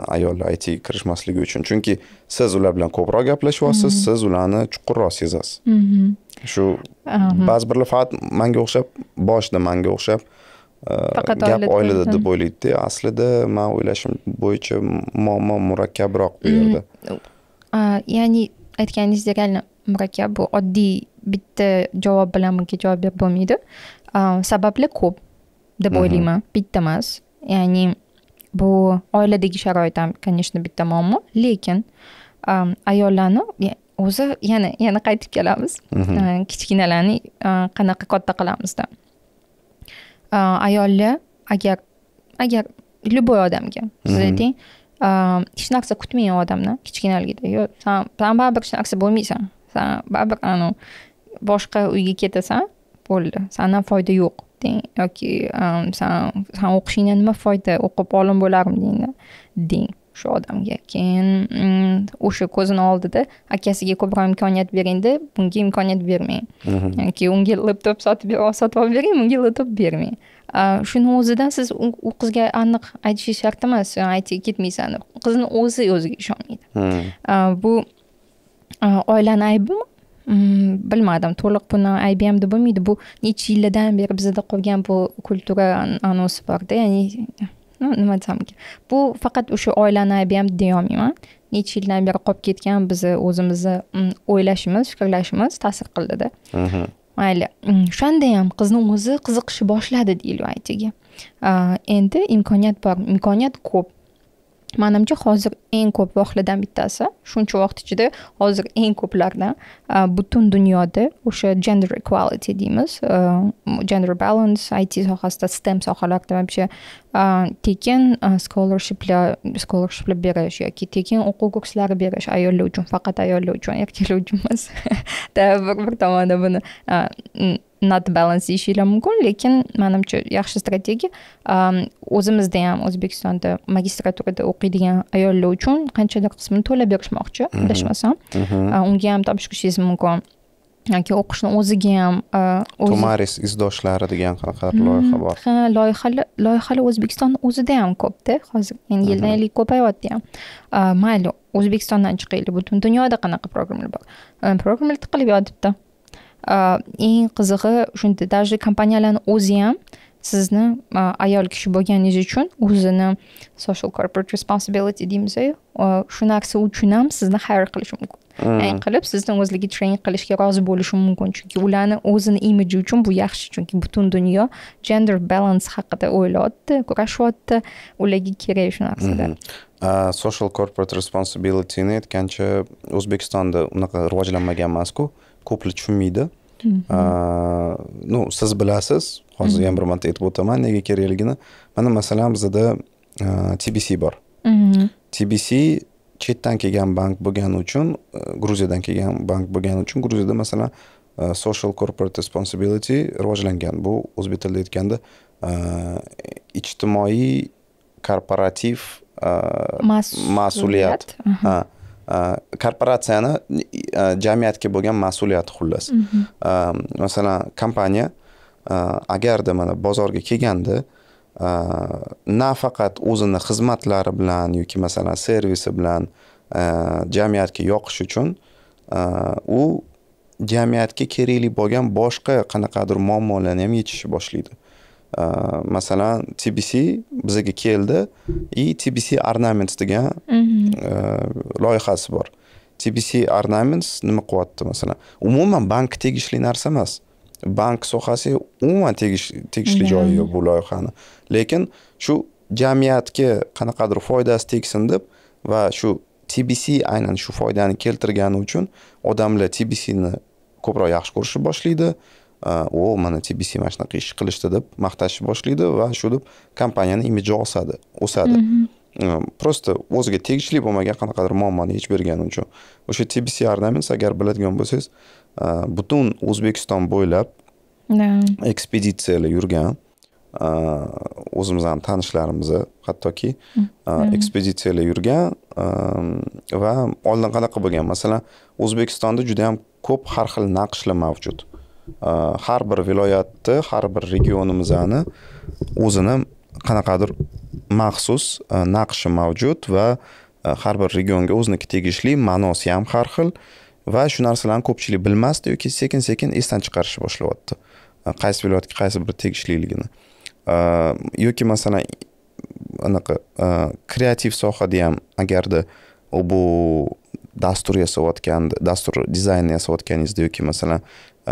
ayollar it kirishmasligi uchun chunki siz ular bilan ko'proq gaplashyapsiz mm-hmm. siz ularni chuqurroq sezasiz mm-hmm. shu uh-huh. ba'zi birlar faqat manga o'xshab boshida manga o'xshab uh, gap oilada deb o'ylaydida aslida man o'ylashim bo'yicha muammo murakkabroq bu yerda mm-hmm. uh, ya'ni aytganingizdek реально murakkab bu oddiy bitta javob bilan bunga javob berib bo'lmaydi uh, sabablar ko'p deb o'ylayman bitta emas ya'ni bu oiladagi sharoit ham конечно bitta muammo lekin ayollarni o'zi yana yana qaytib kelamiz mhm. kichkinalarni qanaqa katta qilamizda ayollar agar agar любой odamga siz mhm. ayting hech narsa kutmagan odamdan kichkinaligida yo san san baribir hech narsa bo'lmaysan san baribir anavi boshqa uyga ketasan bo'ldi sandan foyda yo'q deng yoki um, san san o'qishingdan nima foyda o'qib olim bo'larmidingmi deng shu odamga keyin mm, o'sha ko'zini oldida akasiga ko'proq imkoniyat beringda bunga imkoniyat bermang mhm. yoki unga laptop sotib sotib olib bering bunga laptop bermang shuni o'zidan siz u qizga aniq aytishingiz shart emas aytga ketmaysan qizni o'zi o'ziga ishonmaydi hmm. bu oilani aybimi bilmadim to'liq buni ham deb bo'lmaydi bu necha yillardan beri bizada qolgan bu kultura anosi borda ya'ni nima desam ekan bu faqat o'sha oilani aybi ham deyolmayman necha yildan beri qolib ketgan bizni o'zimizni o'ylashimiz fikrlashimiz ta'sir qildida mayli o'shanda ham qizni o'zi qiziqishni boshladi deylik aytaylik endi imkoniyat bor imkoniyat ko'p manimcha hozir eng ko'p vohlardan bittasi shuncha vaqt ichida hozir eng ko'plardan e, butun dunyoda o'sha gender equality deymiz e, gender balance it sohasida stem sohalarida вообще e, tekin scholarshiplar scholarshiplar berish yoki tekin o'quv kurslari berish ayollar uchun faqat ayollar uchun erkaklar uchun emas bir tomonda buni not balance deyishinglar mumkin lekin manimcha yaxshi strategiya o'zimizda ham o'zbekistonda magistraturada o'qiydigan ayollar uchun qanchadir qismini to'lab berishmoqchi adashmasam mhm. mhm. unga ham topshirishingiz mumkin yoki o'qishni o'ziga ham tumaris izdoshlari degan qanaqadir mhm. loyiha bor ha loyihalar loyihalar o'zbekistonni o'zida ham ko'pda hozir endi yildan yilga ko'payyapti ham mayli o'zbekistondan chiqaylik butun dunyoda qanaqa programmalar bor programmalar tiqilib yotibdi Э, eng qizig'i shunda даже kompaniyalarni o'zi ham sizni э, ayol kishi bo'lganingiz uchun o'zini social corporate responsibility deymiz э, narsa uchun ham sizni hayr qilishi mumkin train mm. qilib sizni o'zligi trening qilishga rozi bo'lishi mumkin chunki ularni o'zini imiji uchun bu yaxshi chunki butun dunyo gender balance haqida o'ylayapti kurashyapti ularga kerak shu narsada mm-hmm. social corporate responsibilityni aytgancha o'zbekistonda unaqa rivojlanmagan emasku ko'plar tushunmaydi ну siz bilasiz hozir yana bir marta aytib o'taman nega kerakligini mana masalan bizada tbc bor tbc chetdan kelgan bank bo'lgani uchun gruziyadan kelgan bank bo'lgani uchun gruziyada masalan social corporate responsibility rivojlangan bu o'zbek tilida aytganda ijtimoiy korporativ mas'uliyat ha korporatsiyani jamiyatga bo'lgan mas'uliyati xullas masalan kompaniya agarda mana bozorga kelganda nafaqat o'zini xizmatlari bilan yoki masalan servisi bilan jamiyatga yoqish uchun u jamiyatga kerakli bo'lgan boshqa qanaqadir muammolarni ham yechishni boshlaydi Э, masalan tbc bizaga keldi и tbc ornaments degan mhm. э, loyihasi bor tbc ornaments nima qilyapti masalan umuman bankka tegishli narsa emas bank sohasiga umuman tegishli mhm. joyi yo'q bu loyihani lekin shu jamiyatga qanaqadir foydasi tegsin deb va shu tbc aynan shu foydani keltirgani uchun odamlar tbcni ko'proq yaxshi ko'rishni boshlaydi o э, mana tbc mana shunaqa ish qilishdi deb maqtashni boshlaydi va shu deb kompaniyani imiji osadi o'sadi mhm. э, просто o'ziga tegishli bo'lmagan qanaqadir muammoni yechib bergani uchun o'sha tbc ornaments agar biladigan bo'lsangiz э, butun o'zbekiston bo'ylab ekspeditsiyalar yurgan o'zimizni tanishlarimizni hattoki ekspeditsiyalar yurgan va oldin qanaqa bo'lgan masalan o'zbekistonda juda yam ko'p har xil naqshlar mavjud Э, har bir viloyatni har bir regionimizni o'zini qanaqadir maxsus e, naqshi mavjud va e, har bir regionga o'ziniki tegishli ma'nosi ham har xil va shu narsalarni ko'pchilik bilmasdi yoki sekin sekin esdan chiqarishni boshlayapti e, qaysi viloyatga qaysi biri tegishliligini yoki masalan anaqa kreativ sohada ham agarda bu dastur yasayotganda dastur dizayni yasayotganingizda yoki masalan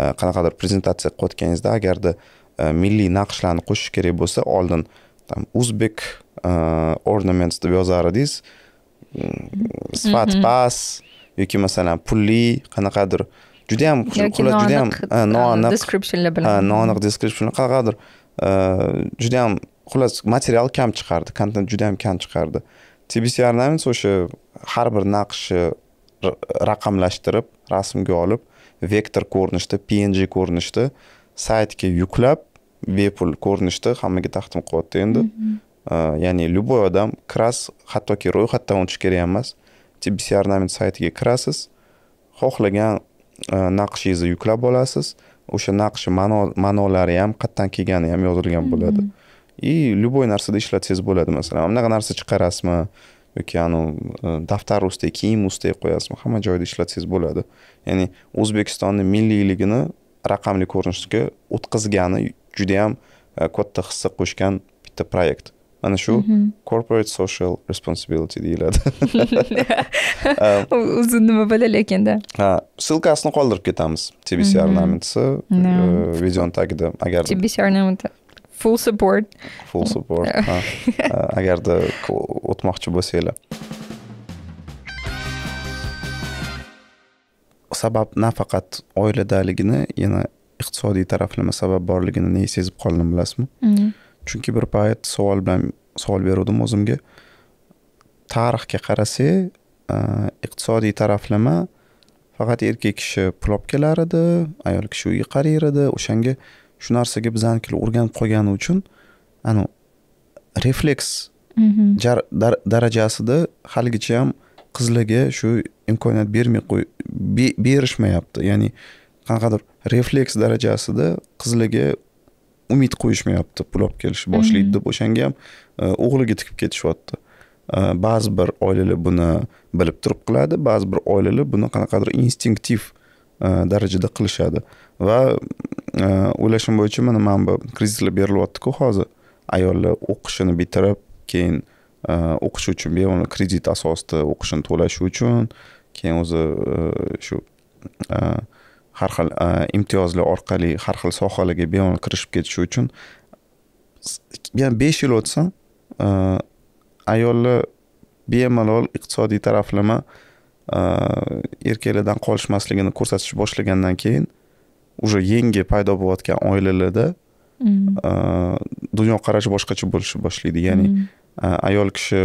Э, qanaqadir prezentatsiya qilayotganingizda agarda э, milliy naqshlarni qo'shish kerak bo'lsa oldin там o'zbek э, ornaments deb yozar edingiz sifati past yoki masalan pulli qanaqadir judayam xullas judayam noaniq descriptionlar bilan noaniq descriptionlar qanaqadir judayam xullas material kam chiqardi kontent judayam kam chiqardi tbc ornaments o'sha har bir naqshni raqamlashtirib rasmga olib vektor ko'rinishda png ko'rinishda saytga yuklab bepul ko'rinishda hammaga taqdim qilyapti endi mm-hmm. ya'ni любой odam kirasiz hattoki ro'yxatdan o'tish kerak emas tbc ornament saytiga kirasiz xohlagan naqshingizni yuklab olasiz o'sha naqsh ma'nolari ham qayerdan kelgani ham yozilgan mm-hmm. bo'ladi и любой narsada ishlatsangiz bo'ladi masalan mana bunaqa narsa chiqarasizmi yoki anavi daftar ustiga kiyim ustiga qo'yasizmi hamma joyda ishlatsangiz bo'ladi ya'ni o'zbekistonni milliyligini raqamli ko'rinishga o'tkazgani judayam katta hissa qo'shgan bitta proyekt mana shu corporate social responsibility deyiladi o'zi nima bo'ladi lekanda ha ссылкасini qoldirib ketamiz tbc ornamentsi videoni tagida agar tbc ornamenti full support full support eh, agarda o'tmoqchi bo'lsanglar sabab nafaqat oiladaligini yana iqtisodiy taraflama sabab borligini nega sezib qoldim bilasizmi mm-hmm. chunki bir payt savol bilan savol beruvdim o'zimga tarixga qarasak eh, iqtisodiy taraflama faqat erkak kishi pul olib kelar edi ayol kishi uyga qarar edi o'shanga shu narsaga bizanikilar o'rganib qolgani uchun anavi refleks mm-hmm. darajasida haligacha ham qizlarga shu imkoniyat bermay qo'y berishmayapti ya'ni qanaqadir refleks darajasida qizlarga umid qo'yishmayapti pul olib kelish boshlaydi mm-hmm. deb o'shanga ham e, o'g'liga tikib ketishyapti e, ba'zi bir oilalar buni bilib turib qiladi ba'zi bir oilalar buni qanaqadir instinktiv e, darajada qilishadi va Э, o'ylashim bo'yicha mana mana bu kreditlar berilyaptiku hozir ayollar o'qishini bitirib keyin e, o'qish uchun bemalol kredit asosida o'qishini to'lash uchun keyin o'zi e, shu e, har xil imtiyozlar orqali har xil sohalarga bemalol kirishib ketishi uchun yana besh yil o'tsa ayollar bemalol iqtisodiy taraflama erkaklardan qolishmasligini ko'rsatish boshlagandan keyin уже yangi paydo bo'layotgan oilalarda mm. uh, dunyoqarashi boshqacha bo'lishni boshlaydi ya'ni mm. uh, ayol kishi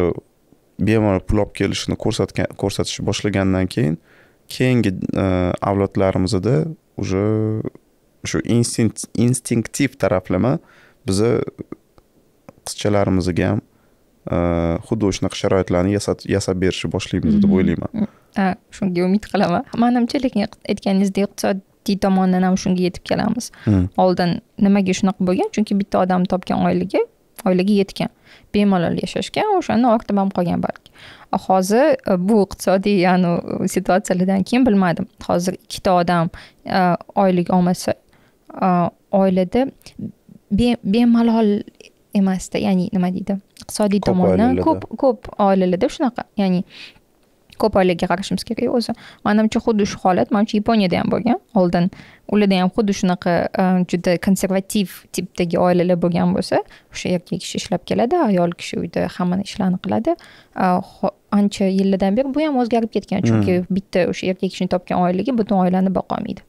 bemalol pul olib kelishini ko'rsatgan ko'rsatishni boshlagandan keyin keyingi uh, avlodlarimizda уже shu instinkt instinktiv taraflama biza qizchalarimizga ham xuddi shunaqa sharoitlarni yasab yasab berishni boshlaymiz deb mm. o'ylayman shunga umid qilaman manimcha lekin aytganingizdek iqtisod jiddiy tomondan ham shunga yetib kelamiz oldin nimaga shunaqa bo'lgan chunki bitta odam topgan oyligi oilaga yetgan bemalol yashashgan o'shani ortib ham qolgan balki hozir e, bu iqtisodiy yani e, situatsiyalardan keyin bilmadim hozir ikkita odam e, oylik olmasa oilada bemalol emasda ya'ni nima deydi iqtisodiy tomondan ko'p ko'p oilalarda shunaqa ya'ni ko'p oilaga qarashimiz kerak o'zi manimcha xuddi shu holat manimcha yaponiyada ham bo'lgan oldin ularda ham xuddi shunaqa ehm, juda konservativ tipdagi oilalar bo'lgan bo'lsa o'sha erkak kishi ishlab keladi ayol kishi uyda hamma ishlarni qiladi ehm, ancha yillardan beri bu ham o'zgarib ketgan chunki hmm. bitta o'sha erkak kishini topgan oilaga butun oilani boqolmaydi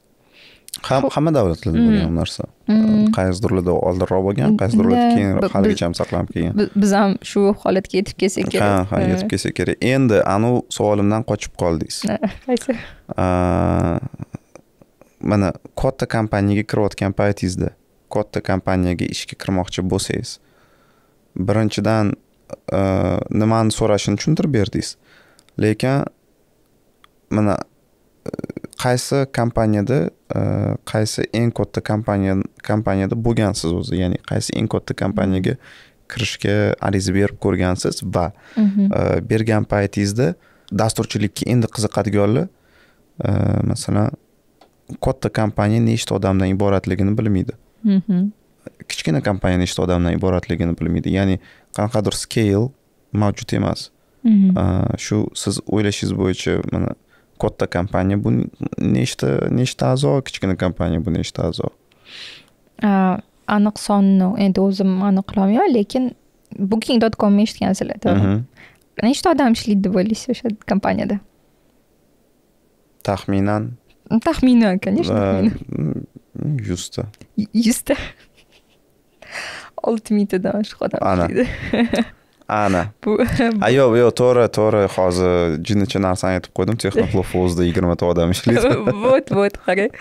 hamma davlatlarda mm. bo'lgan bu narsa mm. qaysidirlarda oldinroq bo'lgan qaysidirlarda keyinroq haligacha saqlanib kelgan biz ham shu holatga yetib kelsak kerak ha ha yetib kelsak kerak endi anavi savolimdan qochib qoldingiz mana katta kompaniyaga kirayotgan paytingizda katta kompaniyaga ishga kirmoqchi bo'lsangiz birinchidan nimani so'rashini tushuntirib berdingiz lekin mana qaysi kompaniyada e, qaysi eng katta kompaniya kompaniyada bo'lgansiz o'zi ya'ni qaysi eng katta kompaniyaga kirishga ariza berib ko'rgansiz va mhm. e, bergan paytingizda dasturchilikka endi qiziqadiganlar e, masalan katta kompaniya nechta odamdan iboratligini bilmaydi mhm. kichkina kompaniya nechta odamdan iboratligini bilmaydi ya'ni qanaqadir scale mavjud emas mhm. shu siz o'ylashingiz bo'yicha mana katta kompaniya bu nechta nechta a'zo kichkina kompaniya bu nechta a'zo aniq sonni endi o'zim aniq qilolmayman lekin booking dot comni eshitgansizlar to'g'rimi mhm. nechta odam ishlaydi deb o'ylaysiz o'sha kompaniyada taxminan taxminan конечно yuzta yuzta olti mingtadan oshiq odam ishlaydi ana ha yo'q yo'q to'g'ri to'g'ri hozir jinicha narsani aytib qo'ydim texnoklub o'zida yigirmata odam ishlaydi вот вот qarang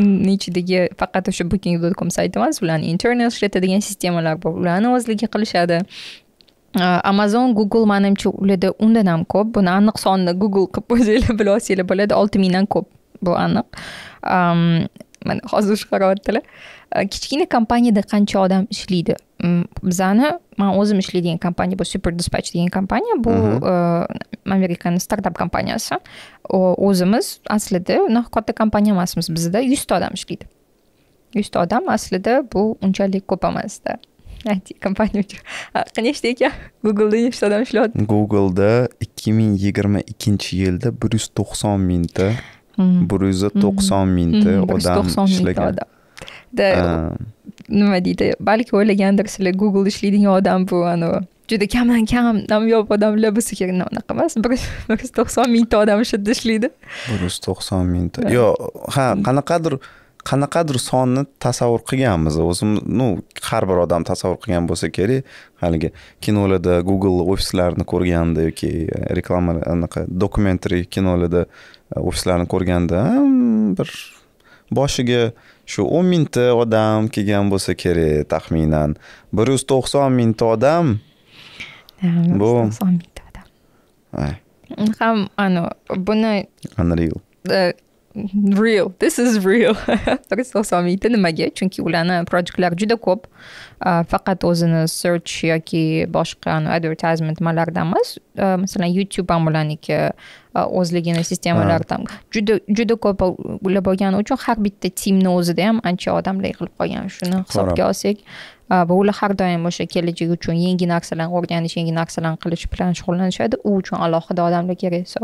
uni ichidagi faqat o'sha booking dot com sayti emas ularni internet ishlatadigan sistemalar bor ularni o'zligi qilishadi amazon google manimcha ularda undan ham ko'p buni aniq sonni google qilib o'zinglar bilib olsanglar bo'ladi olti mingdan ko'p bu aniq mana hozir sharoitda kichkina kompaniyada qancha odam ishlaydi mm, bizani man o'zim ishlaydigan kompaniya bu super dispatch degan kompaniya bu mhm. e, amerikani startap kompaniyasi o'zimiz aslida unaqa katta kompaniya emasmiz bizda yuzta odam ishlaydi yuzta odam aslida bu unchalik ko'p emasda it kompaniya uchun nechta ekan googleda nechta odam ishlayapti googleda ikki ming yigirma ikkinchi yilda bir yuz to'qson mingta bir yuz to'qson mingta odam ishlagan nima deydi balki o'ylagandirsizlar google ishlaydigan odam bu anavi juda kamdan kam namyob odamlar bo'lsa kerak unaqa emas bir yuz to'qson mingta odam shu yerda ishlaydi bir yuz to'qson mingta yo'q ha qanaqadir qanaqadir sonni tasavvur qilganmiz o'zimiz ну har bir odam tasavvur qilgan bo'lsa kerak haligi kinolarda google ofislarini ko'rganda yoki reklama anaqa dokumentary kinolarda ofislarni ko'rganda bir boshiga shu o'n mingta odam kelgan bo'lsa kerak taxminan bir yuz to'qson mingta odam bu ham anu buni unreal real this is real bir yuz to'qson mingta nimaga chunki ularni projektlari juda ko'p faqat o'zini search yoki boshqa advertisement nimalardan emas masalan youtube ham ularniki o'zligini sistemalar ham juda juda ko'p bo'lgani uchun har bitta timni o'zida ham ancha odamlar yig'ilib qolgan shuni hisobga olsak va ular har doim o'sha kelajak uchun yangi narsalarni o'rganish yangi narsalarni qilish bilan shug'ullanishadi u uchun alohida odamlar kerak so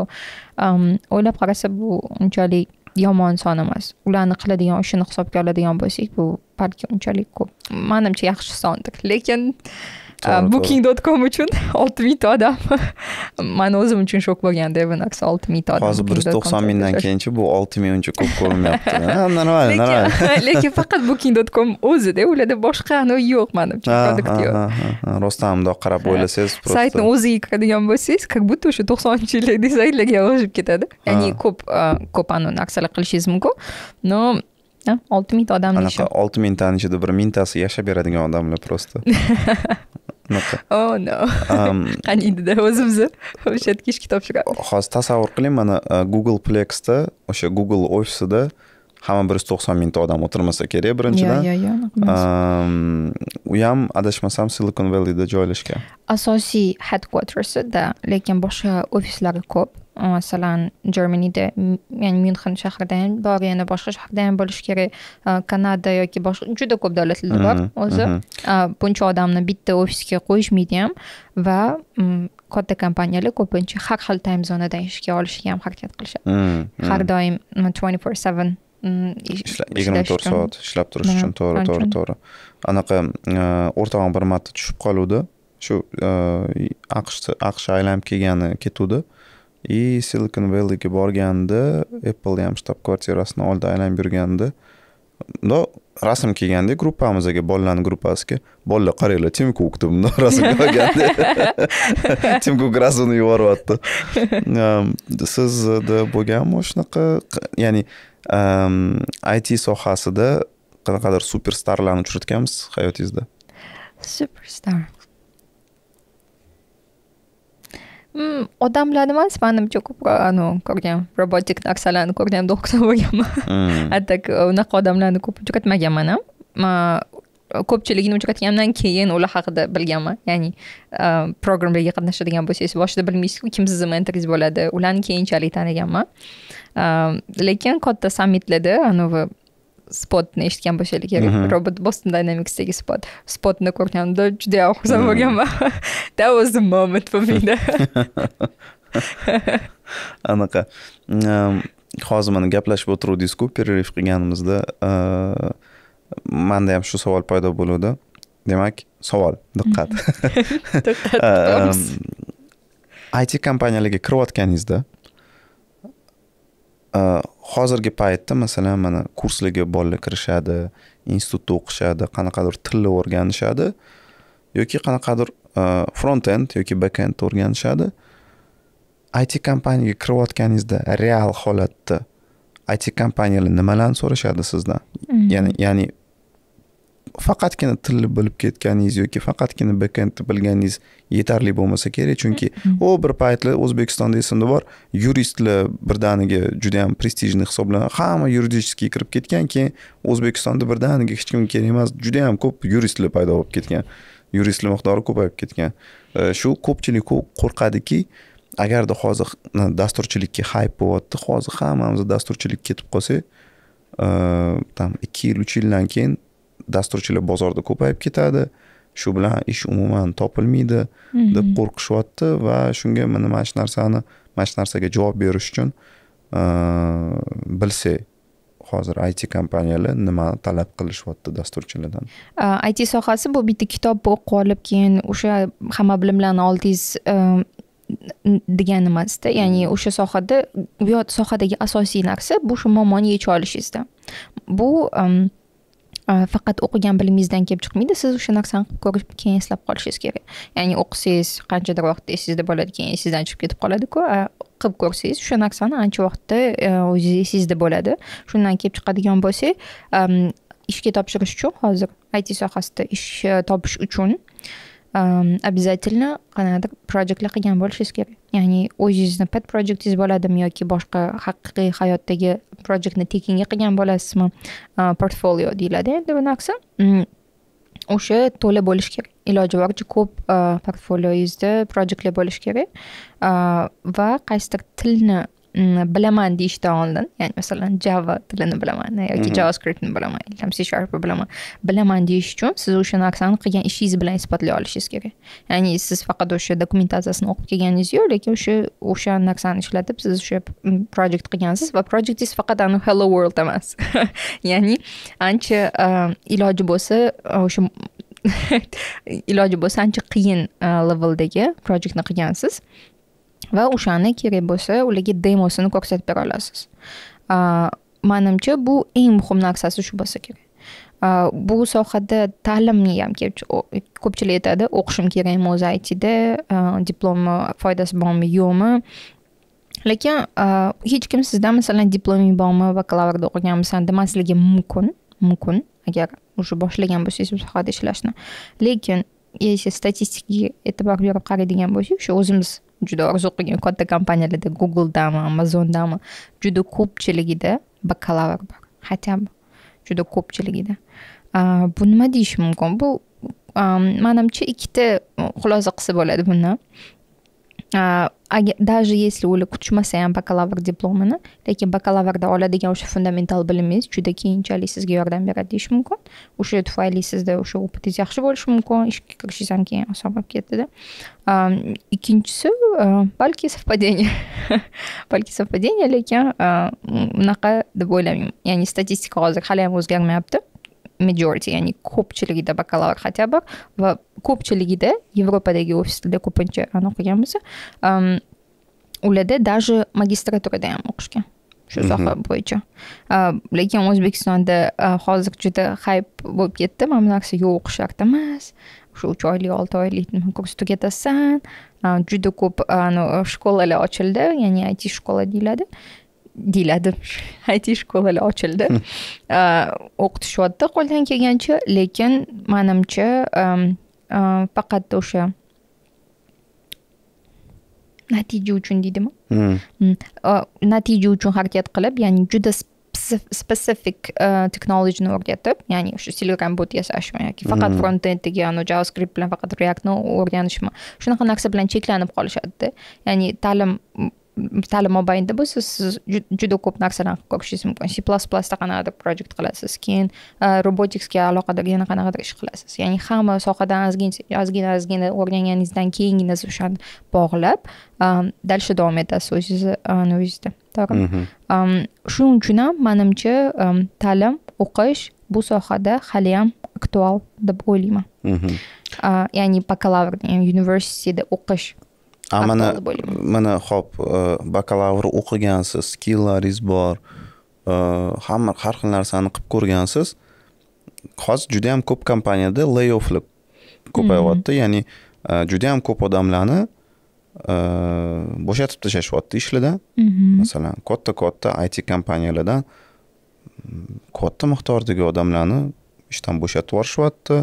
o'ylab qarasa bu unchalik yomon son emas ularni qiladigan ishini hisobga oladigan bo'lsak bu balki unchalik ko'p manimcha yaxshi sondir lekin booking.com uchun olti mingta odam man o'zim uchun shok bo'lganda bu olti mingta odam hozir bir yuz to'qson mingdan keyinchi bu olti ming uncha ko'p ko'rinmayapti нормально нормально lekin faqat booking.com o'zida ularda boshqa anavi yo'q manimcha yo'q rostdan bundoq qarab o'ylasangiz saytni o'ziga kiradigan bo'lsangiz как будто o'sha to'qsoninchi yillardagi saytlarga o'xshab ketadi ya'ni ko'p ko'p anavi narsalar qilishingiz mumkin но olti mingta odamni anaqa olti mingtani ichida bir mingtasi yashab beradigan odamlar просто bunaqa o no qani indida o'zimizni o'sha yerga ishga topshiramiz hozir tasavvur qiling mana google plexda o'sha google ofisida hamma bir yuz to'qson mingta odam o'tirmasa kerak birinchidan u ham adashmasam silikon valleyda joylashgan asosiy да lekin boshqa ofislari ko'p masalan germanyda ya'ni myunxen shahrida ham bor yana boshqa shaharda ham bo'lishi kerak kanada yoki boshqa juda ko'p davlatlarda bor mhm, o'zi mhm. buncha odamni bitta ofisga qo'yishmaydi ham va mm, katta kompaniyalar ko'pincha har xil time zonada ishga olishga ham harakat qilishadi mhm, har doim mm, twenty four seven mm, yigirma to'rt soat ishlab turish uchun to'g'ri to'g'ri to'g'ri anaqa o'rtog'im bir marta tushib qoluvdi shu aqshni aqsh aylanib kelgani ketuvdi и silicon valleyga borganda apple ham shtab kvartirasini oldi aylanib yurganda no rasm kelganda gruppamizga bolalarni gruppasiga bolalar qaranglar tim kukni bundoq rasm olganda tim kuk rasmini yuboryapti ehm, sizda bo'lganmi shunaqa ya'ni ehm, it sohasida qanaqadir superstarlarni uchratganmisiz hayotingizda superstar odamlar emas manimcha ko'proq anavi ko'rgan robotik narsalarni ko'rgan doktor bo'lganman так unaqa odamlarni ko'p uchratmaganman ham ko'pchiligini uchratganimdan keyin ular haqida bilganman ya'ni programmaga qatnashadigan bo'lsangiz boshida bilmaysizku kim sizni mentoringiz bo'ladi ularni keyinchalik taniganman lekin katta sammitlarda anavi spotni eshitgan bo'lishinglar kerak robot boston dynamicsdagi spot spotni ko'rganimda juda ham xursand bo'lganman that was the moment for me anaqa hozir mana gaplashib o'tiruvdingizku перерыв qilganimizda manda ham shu savol paydo bo'luvdi demak savol diqqat diqqat it kompaniyalarga kirayotganingizda Э, hozirgi paytda masalan mana kurslarga bolalar kirishadi institutda o'qishadi qanaqadir tilni o'rganishadi yoki qanaqadir e, front end yoki back end o'rganishadi it kompaniyaga kirayotganingizda real holatda it kompaniyalar nimalarni so'rashadi sizdan mm-hmm. ya'ni ya'ni faqatgina tilni bilib ketganingiz yoki faqatgina bekendni bilganingiz yetarli bo'lmasa kerak chunki mm-hmm. u bir paytlar o'zbekistonda esimda bor yuristlar birdaniga judayam prestijniy hisoblanadi hamma yuridikiy kirib ketgan keyin o'zbekistonda birdaniga hech kim kerak emas judayam ko'p yuristlar paydo bo'lib ketgan yuristlar miqdori ko'payib ketgan shu ko'pchilik qo'rqadiki agarda hozir dasturchilikka hayp bo'lyapti hozir hammamiz dasturchilik ketib qolsak там ikki yil uch yildan keyin dasturchilar bozorda ko'payib ketadi shu bilan ish umuman topilmaydi deb qo'rqishyapti va shunga mana mana shu narsani mana shu narsaga javob berish uchun bilsak hozir it kompaniyalar nimani talab qilishyapti dasturchilardan it sohasi bu bitta kitob o'qib olib keyin o'sha hamma bilimlarni oldingiz degan emasda ya'ni o'sha sohada bu sohadagi asosiy narsa bu shu muammoni yecha olishingizda bu um, Э, faqat o'qigan bilimingizdan kelib chiqmaydi siz o'sha narsani qilib ko'rib keyin eslab qolishingiz kerak ya'ni o'qisangiz qanchadir vaqtda esingizda bo'ladi keyin esingizdan chiqib ketib qoladiku qilib ko'rsangiz o'sha narsani ancha vaqtda e, o'ziz esingizda bo'ladi shundan kelib chiqadigan bo'lsak ishga topshirish uchun hozir it sohasida ish e, topish uchun обязательно qanaqadir projektlar qilgan bo'lishingiz kerak ya'ni o'zingizni pet projectingiz bo'ladimi yoki boshqa haqiqiy hayotdagi projektni tekinga qilgan bo'lasizmi portfolio deyiladi endi narsa o'sha to'la bo'lishi kerak iloji boricha ko'p portfolioyingizda projektlar bo'lishi kerak va qaysidir tilni Mm, bilaman deyishdan oldin ya'ni masalan java tilini bilaman yoki javascriptni bilaman ham c sharpni bilaman bilaman deyish uchun siz o'sha narsani qilgan ishingiz bilan isbotlay olishingiz kerak ya'ni siz faqat o'sha dokumentatsiyasini o'qib kelganingiz yo'q lekin o'sha o'sha narsani ishlatib siz o'sha mm, projekt qilgansiz va projektingiz faqat ani hello world emas ya'ni ancha e, iloji bo'lsa e, o'sha iloji bo'lsa ancha qiyin e, leveldagi projektni qilgansiz va o'shani kerak bo'lsa ularga demosini ko'rsatib bera olasiz manimcha bu eng muhim narsasi shu bo'lsa e. kerak bu sohada ta'limni ham ko'pchilik e aytadi o'qishim kerakmi o'zi aytida diplom foydasi bormi yo'qmi lekin hech kim sizdan masalan diploming bormi bakalavrda o'qiganmisan demasligi mumkin mumkin agar уже boshlagan bo'lsangiz bu sohada ishlashni lekin если statistikaga e e'tibor berib qaraydigan bo'lsak o'sha o'zimiz juda orzu qilgan katta kompaniyalarda googledami amazondami juda ko'pchiligida bakalavr bor хотя бы juda ko'pchiligida bu nima deyish mumkin bu manimcha ikkita xulosa qilsa bo'ladi bundan даже если ular kutishmasa ham бакалавр diplomini lekin bakalavrda oladigan o'sha fundamental bilimingiz juda keyinchalik sizga yordam beradi deyish mumkin o'sha tufayli sizda o'sha o'pitingiz yaxshi bo'lishi mumkin ishga kirishingiz ham keyin oson bo'lib ketadida ikkinchisi balki совпадение balki совпадение lekin unaqa deb o'ylamayman ya'ni statistika hozir hali ham o'zgarmayapti majority ya'ni ko'pchiligida bakalavr хотя бы va ko'pchiligida yevropadagi ofislarda ko'pincha anaqa qilgan bo'lsa um, ularda даже magistraturada ham o'qishgan shu soha bo'yicha lekin o'zbekistonda hozir juda hayp bo'lib ketdi mana bu narsa yo'q shart emas o'sha uch oylik olti oylik kurs tugatasan juda ko'p shkolalar ochildi ya'ni it shkola deyiladi deyiladi it shkolalar ochildi hmm. o'qitishyapti qo'ldan kelgancha lekin manimcha um, faqat o'sha natija uchun deydimi hmm. Hmm. natija uchun harakat qilib ya'ni juda spesifik texnologiyani o'rgatib ya'ni shu telegram bot yasashmi yoki faqat front endiga javascript bilan faqat reactni o'rganishmi shunaqa narsa bilan cheklanib qolishadida ya'ni ta'lim ta'lim mobaynida bo'lsa siz juda ko'p narsalarni qilib ko'rishingiz mumkin c plus plusda qanaqadir projekt qilasiz keyin uh, roboticsga e aloqador yana qanaqadir ish qilasiz ya'ni hamma sohadan ozgina ozgina o'rganganingizdan keyingina siz o'shani bog'lab дальше davom etasiz o'zingizni o'zingizda to'g'rimi shuning uchun ham manimcha ta'lim o'qish bu sohada haliyam aktual deb o'ylayman ya'ni bakalavr universitetda o'qish a mana mana ho'p bakalavr o'qigansiz skillaringiz bor hamma har xil narsani qilib ko'rgansiz hozir juda yam ko'p kompaniyada layofflar ko'payyapti ya'ni juda yam ko'p odamlarni bo'shatib tashlashyapti ishlardan masalan katta katta it kompaniyalardan katta miqdordagi odamlarni ishdan bo'shatib yuborishyapti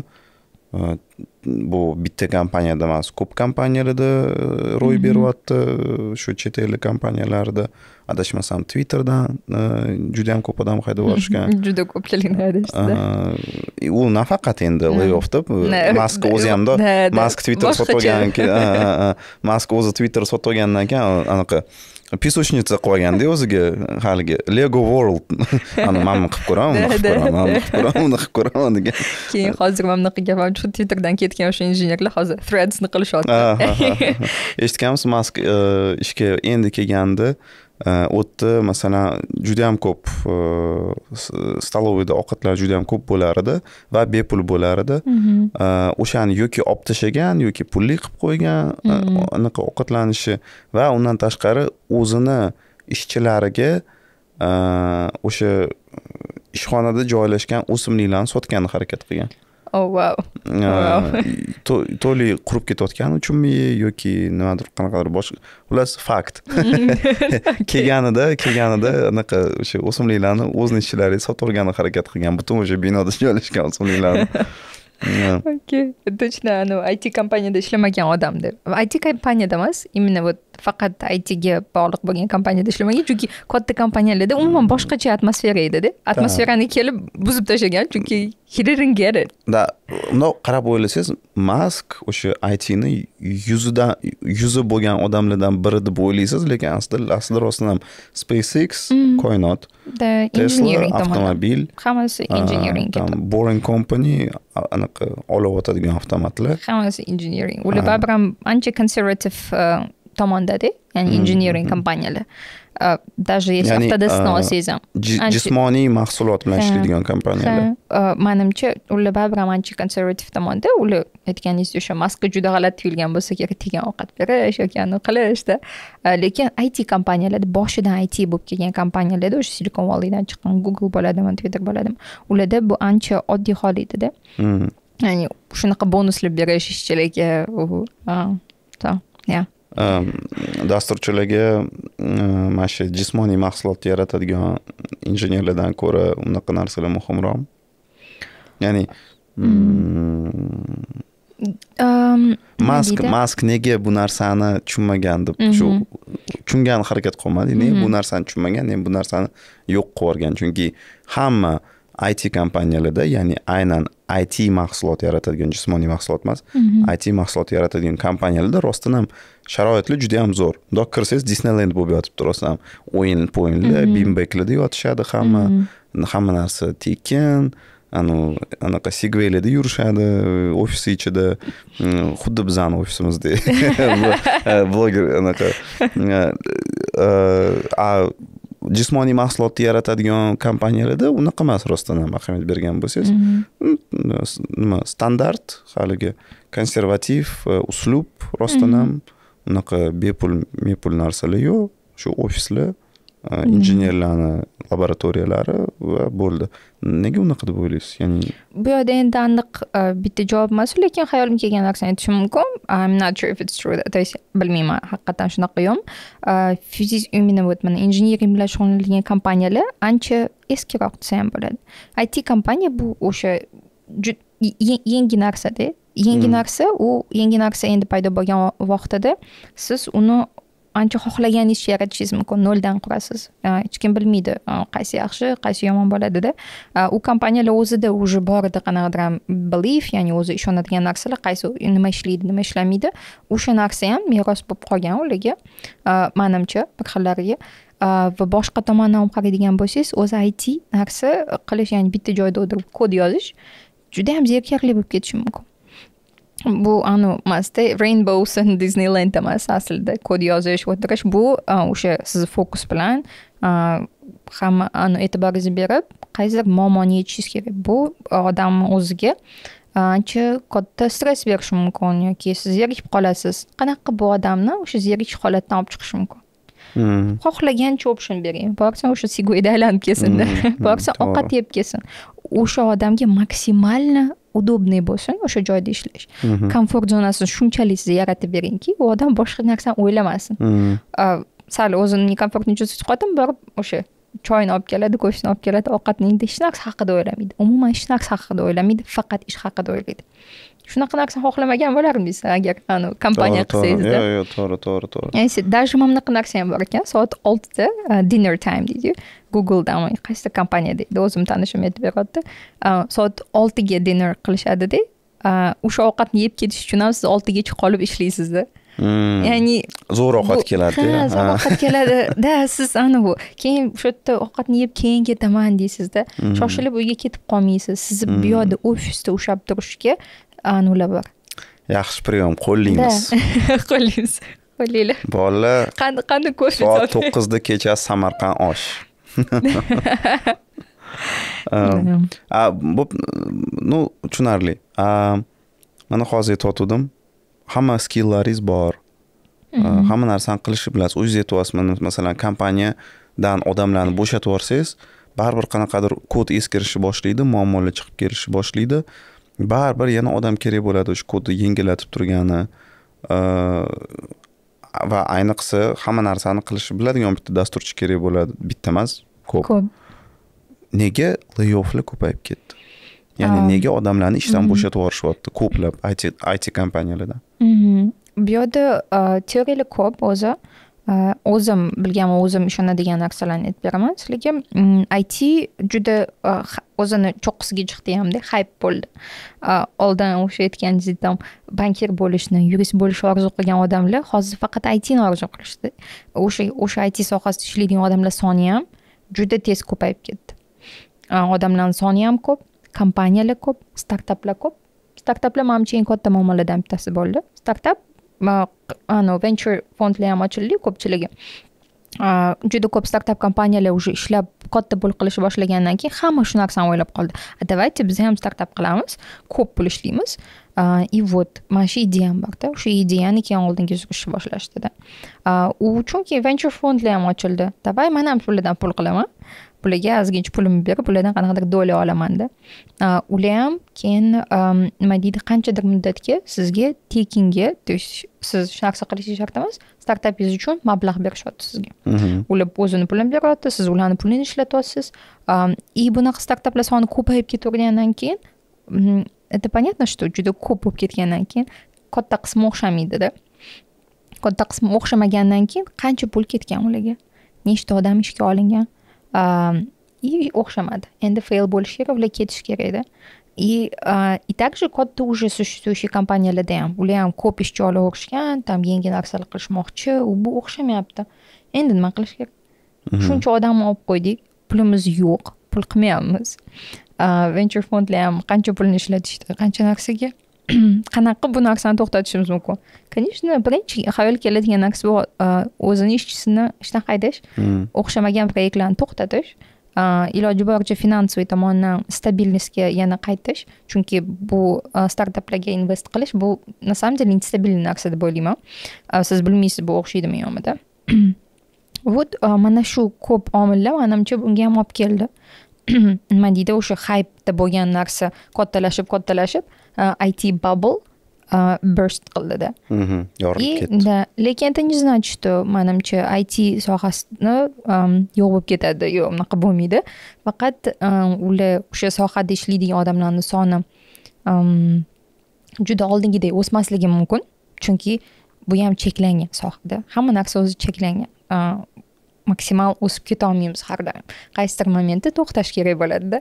bu bitta kompaniyada emas ko'p kompaniyalarda ro'y beryapti shu chet ellik kompaniyalarda adashmasam twitterdan juda yam ko'p odam haydab yuborishgan juda ko'pchilikni adashdi u nafaqat endi layoffda mask o'zi hamda mask twitter sotib olgan mask o'zi twitter sotib olgandan keyin anaqa песочница qilib olganda o'ziga haligi lego world ana mana buni qilib ko'raman uni qilib ko'raman uni qilib ko'raman degan keyin hozir mana bunaqa gap shu twitterdan ketgan o'sha injenerlar hozir threadsni qilishyapti eshitganmiz mask ishga endi kelgandi o'tdi masalan juda yam ko'p э, столовыйda ovqatlar juda yam ko'p bo'lar edi va bepul bo'lar edi э, o'shani yoki olib tashlagan yoki pulli qilib qo'ygan e, anaqa ovqatlanishi va undan tashqari o'zini ishchilariga e, o'sha e, ishxonada joylashgan o'simliklarni sotgani harakat qilgan o vau to ли qurib ketayotgani uchunmi yoki nimadir qanaqadir boshqa xullas fakt kelganida kelganida anaqa o'sha o'simliklarni o'zini ishchilariga sotib olgani harakat qilgan butun o'sha binoda joylashgan o'simliklarni окей точно anavi it kompaniyada ishlamagan odamda it kompaniyada emas именно вот faqat itga bog'liq bo'lgan kompaniyada ishlamagan chunki katta kompaniyalarda umuman boshqacha atmosfera edida atmosferani kelib buzib tashlagan chunki he didn't get it да mundoq qarab o'ylasangiz mask o'sha itni yuzidan yuzi bo'lgan odamlardan biri deb o'ylaysiz lekin aslida aslida rostdan ham spacex koinot mm. tesla avtomobil hammasi engineering boring company anaqa olib o'tadigan avtomatlar hammasi engineering ular baribir ham ancha konservativ uh, tomonda ya'ni mm-hmm. injenering mm-hmm. kompaniyalar даже есть ya'ni, avtodesnos jismoniy mahsulot bilan ishlaydigan kompaniyalar manimcha ular baribir ham ancha konservativ tomonda ular aytganingiz o'sha maska juda g'alati tuyulgan bo'lsa kerak tegan ovqat berish yoki anavi qilishda lekin it kompaniyalarda boshidan it bo'lib kelgan kompaniyalarda o'sha silikon valiydan chiqqan google bo'ladimi twitter bo'ladimi ularda bu ancha oddiy hol edida mm. ya'ni shunaqa bonuslar berish ishchilarga ya dasturchiligi mana shu jismoniy mahsulot yaratadigan injenerlardan ko'ra unaqa narsalar muhimroq ya'ni mask mask nega bu narsani tushunmagan deb shu tushungani harakat qilmadi nega bu narsani tushunmagan nega bu narsani yo'q qilib yuborgan chunki hamma it kompaniyalarda ya'ni aynan it mahsulot yaratadigan jismoniy mahsulot emas mhm. it mahsulot yaratadigan kompaniyalarda rostdan ham sharoitlar juda ham zo'r mundoq kirsangiz disneyland bo'lib yotibdi rostdan ham o'yin poyinlar mhm. bimbeklarda yotishadi hamma mhm. hamma narsa tekin anu anaqa segveylarda yurishadi ofisi ichida mm, xuddi bizani ofisimizdek bloger anaqa mm, e, e, a jismoniy mahsulotni yaratadigan kompaniyalarda unaqa emas rostdan ham ahamiyat bergan bo'lsangiz mm, nima standart haligi konservativ uslub rostdan ham unaqa bepul mepul narsalar yo'q shu ofislar injenerlarni laboratoriyalari va bo'ldi nega unaqa deb o'ylaysiz ya'ni bu yoqda endi aniq bitta javob emas lekin xayolimga kelgan narsani aytishim mumkin i'm not sure if it's true то есть bilmayman haqiqatdan yo'qmi fizik именно вот mana injenering bilan shug'ullanadigan kompaniyalar ancha eskiroq desa ham bo'ladi it kompaniya bu o'sha yangi narsada yangi hmm. narsa u yangi narsa endi paydo bo'lgan vaqtida siz uni ancha xohlaganingizcha yaratishingiz mumkin noldan qurasiz hech kim bilmaydi qaysi yaxshi qaysi yomon bo'ladida u kompaniyalar o'zida уже bor edi qanaqadir belief ya'ni o'zi ishonadigan narsalar qaysi nima ishlaydi nima ishlamaydi o'sha narsa ham meros bo'lib qolgan ularga manimcha bir xillariga va boshqa tomondan olib qaraydigan bo'lsangiz o'zi it narsa qilish ya'ni bitta joyda o'tirib kod yozish judayam zerikarli bo'lib ketishi mumkin bu anavi emasda rainbows and disneyland emas aslida kod yozish o'tirish bu o'sha siz fokus bilan hamma e'tiboringizni berib qaysidir muammoni yechishingiz kerak bu odamni o'ziga ancha katta stress berishi mumkin yoki siz zerikib qolasiz qanaqa qilib bu odamni o'sha zerikish holatdan olib chiqish mumkin xohlagancha option bering borsin o'sha siguida aylanib kelsinda borsin ovqat yeb kelsin o'sha odamga maksimalni удобный bo'lsin o'sha joyda ishlash komfort zonasini shunchalik siz yaratib beringki u odam boshqa narsani o'ylamasin sal o'zini nekomfortni чувствовать qilyaptimi borib o'sha choyni olib keladi go'shtni olib keladi ovqatni hech narsa haqida o'ylamaydi umuman hech narsa haqida o'ylamaydi faqat ish haqida o'ylaydi shunaqa narsani xohlamagan bo'lardim agar anavi kompaniya qilsangizda yo'q yo'q to'g'ri to'g'ri to'g'ri даже mana bunaqa narsa ham bor ekan soat oltida e, dinner time deydiyu googledan qaysidir kompaniya deydi o'zim tanishim aytib beryapti e, soat oltiga dinner qilishadida e, o'sha ovqatni yeb ketish uchun ham siz oltigacha qolib ishlaysizda hmm. ya'ni zo'r ovqat keladi ha zo'r ovqat keladi da siz ana bu keyin o'sha yerda ovqatni yeb keyin ketaman deysizda hmm. shoshilib uyga ketib qolmaysiz sizni hmm. bu yoqda ofisda ushlab turishga anula bor yaxshi priyom qo'llaymiz qo'llaymiz qo'llanglar bolalar qani qani ko'rishadi soat to'qqizda kechasi samarqand osh um, bo'p ну tushunarli mana hozir aytyotgandim hamma skillaringiz bor mhm. hamma narsani qilishni bilasiz o'zingiz aytyapsizmi masalan kompaniyadan odamlarni bo'shatib yuborsangiz baribir qanaqadir kod eskirishni boshlaydi muammolar chiqib kelishni boshlaydi baribir yana odam kerak bo'ladi shu kodni yengillatib turgani va ayniqsa hamma narsani qilishni biladigan bitta dasturchi kerak bo'ladi bitta emas ko'p ko'p nega layofflar ko'payib ketdi ya'ni nega odamlarni ishdan mm-hmm. bo'shatib yuborishyapti ko'plab it kompaniyalardan mm-hmm. bu yerda teoriyalar ko'p o'zi Э, o'zim bilgan va o'zim ishonadigan narsalarni aytib beraman sizlarga mm, it juda e, o'zini cho'qqisiga chiqdi hamda hayp bo'ldi e, oldin o'sha aytganingizdek там bankir bo'lishni yurist bo'lishni orzu qilgan odamlar hozir faqat itni orzu qilishdi o'sha o'sha it sohasida ishlaydigan odamlar soni ham juda tez ko'payib ketdi e, odamlarni soni ham ko'p kompaniyalar ko'p startaplar ko'p startaplar manimcha eng katta muammolardan bittasi bo'ldi startap anavi venture fondlar ham ochildiyu ko'pchiligi juda ko'p startap kompaniyalar уже ishlab katta pul qilishni boshlagandan keyin hamma shu narsani o'ylab qoldi a давайте biz ham startap qilamiz ko'p pul ishlaymiz и вот mana shu ideyam borda o'sha ideyani keyin oldinga surishni boshlashdida u chunki venture fondlar ham ochildi давай man ham shulardan pul qilaman puliga ozgincha pulimni berib ulardan qanaqadir dola olamanda ular ham keyin nima deydi qanchadir muddatga sizga tekinga то есть siz hech narsa qilishingiz shart emas startapingiz uchun mablag' berishyapti sizga mhm. ular o'zini pulini beryapti siz ularni pulini ishlatyapsiz и bunaqa startaplar soni ko'payib ketavergandan keyin это понятно что juda ko'p bo'lib ketgandan keyin katta qismi o'xshamaydida katta qismi o'xshamagandan keyin qancha pul ketgan ularga nechta odam ishga olingan и o'xshamadi endi fail bo'lishi kerak ular ketishi kerakda и и также xuddi уже существующий kompaniyalarda ham ular ham ko'p ishchi olaverishgan там yangi narsalar qilishmoqchi u bu o'xshamayapti endi nima qilish kerak shuncha odamni olib qo'ydik pulimiz yo'q pul qilmayapmiz venture fondlar ham qancha pulni ishlatishdi qancha narsaga qanaqa qilib bu narsani to'xtatishimiz mumkin конечно birinchi xayolga keladigan narsa bu o'zini ishchisini ishdan haydash o'xshamagan proyektlarni to'xtatish iloji boricha finansoviy tomondan stabilnostga yana qaytish chunki bu startaplarga invest qilish bu на самом деле нестабильный narsa deb o'ylayman siz bilmaysiz bu o'xshaydimi deb вот mana shu ko'p omillar manimcha bunga ham olib keldi nima deydi o'sha haypda bo'lgan narsa kattalashib kattalashib it bubble uh, burst qildida yorilib ketdi да lekin это не значит что manimcha it sohasini yo'q bo'lib ketadi yo'q unaqa bo'lmaydi faqat ular o'sha sohada ishlaydigan odamlarni soni juda oldingidek o'smasligi mumkin chunki bu ham cheklangan sohada hamma narsa o'zi cheklangan maksimal o'sib ketolmaymiz har doim qaysidir momentda to'xtash kerak bo'ladida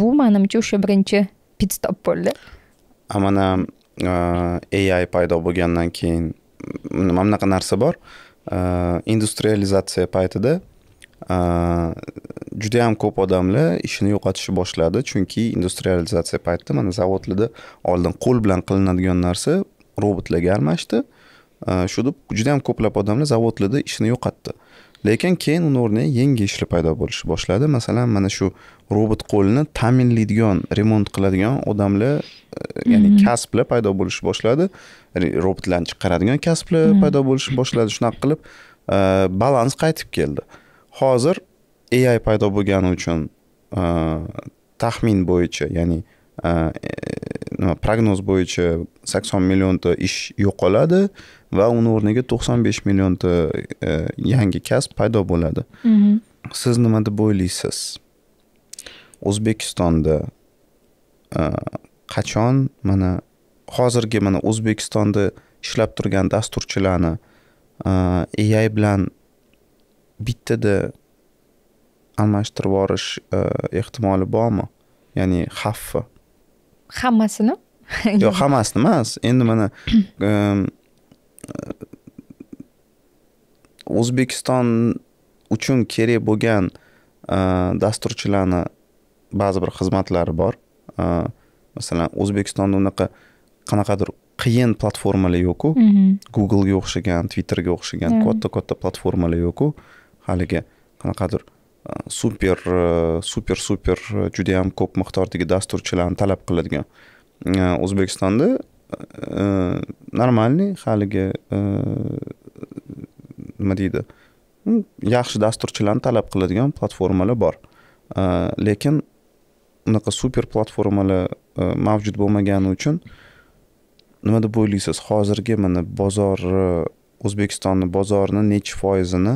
bu manimcha o'sha birinchi pit stop bo'ldi a mana ai paydo bo'lgandan keyin nima bunaqa narsa bor industrializatsiya paytida juda ham ko'p odamlar ishini yo'qotishni boshladi chunki industrializatsiya paytida mana zavodlarda oldin qo'l bilan qilinadigan narsa robotlarga almashdi Э, shu deb juda yam ko'plab odamlar zavodlarda ishini yo'qotdi lekin keyin uni o'rniga yangi ishlar paydo bo'lishni boshladi masalan mana shu robot qo'lni ta'minlaydigan remont qiladigan odamlar e, ya'ni mm-hmm. kasblar paydo bo'lishni boshladi robotlarni chiqaradigan kasblar mm-hmm. paydo bo'lishni boshladi shunaqa qilib e, balans qaytib keldi hozir ai paydo bo'lgani uchun e, taxmin bo'yicha ya'ni nima э, prognoz э, bo'yicha sakson millionta ish yo'qoladi va uni o'rniga to'qson besh millionta э, yangi kasb paydo bo'ladi siz nima deb o'ylaysiz o'zbekistonda qachon mana hozirgi mana o'zbekistonda ishlab turgan dasturchilarni ai bilan bittada almashtirib yuborish ehtimoli bormi ya'ni xavfi hammasini yo'q hammasini emas endi mana o'zbekiston uchun kerak bo'lgan e, dasturchilarni ba'zi bir xizmatlari bor e, masalan o'zbekistonda unaqa qanaqadir qiyin platformalar yo'qku mhm. googlega o'xshagan twitterga o'xshagan katta katta platformalar yo'qku haligi qanaqadir super super super juda yam ko'p miqdordagi dasturchilarni talab qiladigan e, o'zbekistonda нормальный e, haligi e, nima deydi hmm, yaxshi dasturchilarni talab qiladigan platformalar bor lekin unaqa super platformalar mavjud bo'lmagani uchun nima deb o'ylaysiz hozirgi mana bozor o'zbekistonni bozorini nechi foizini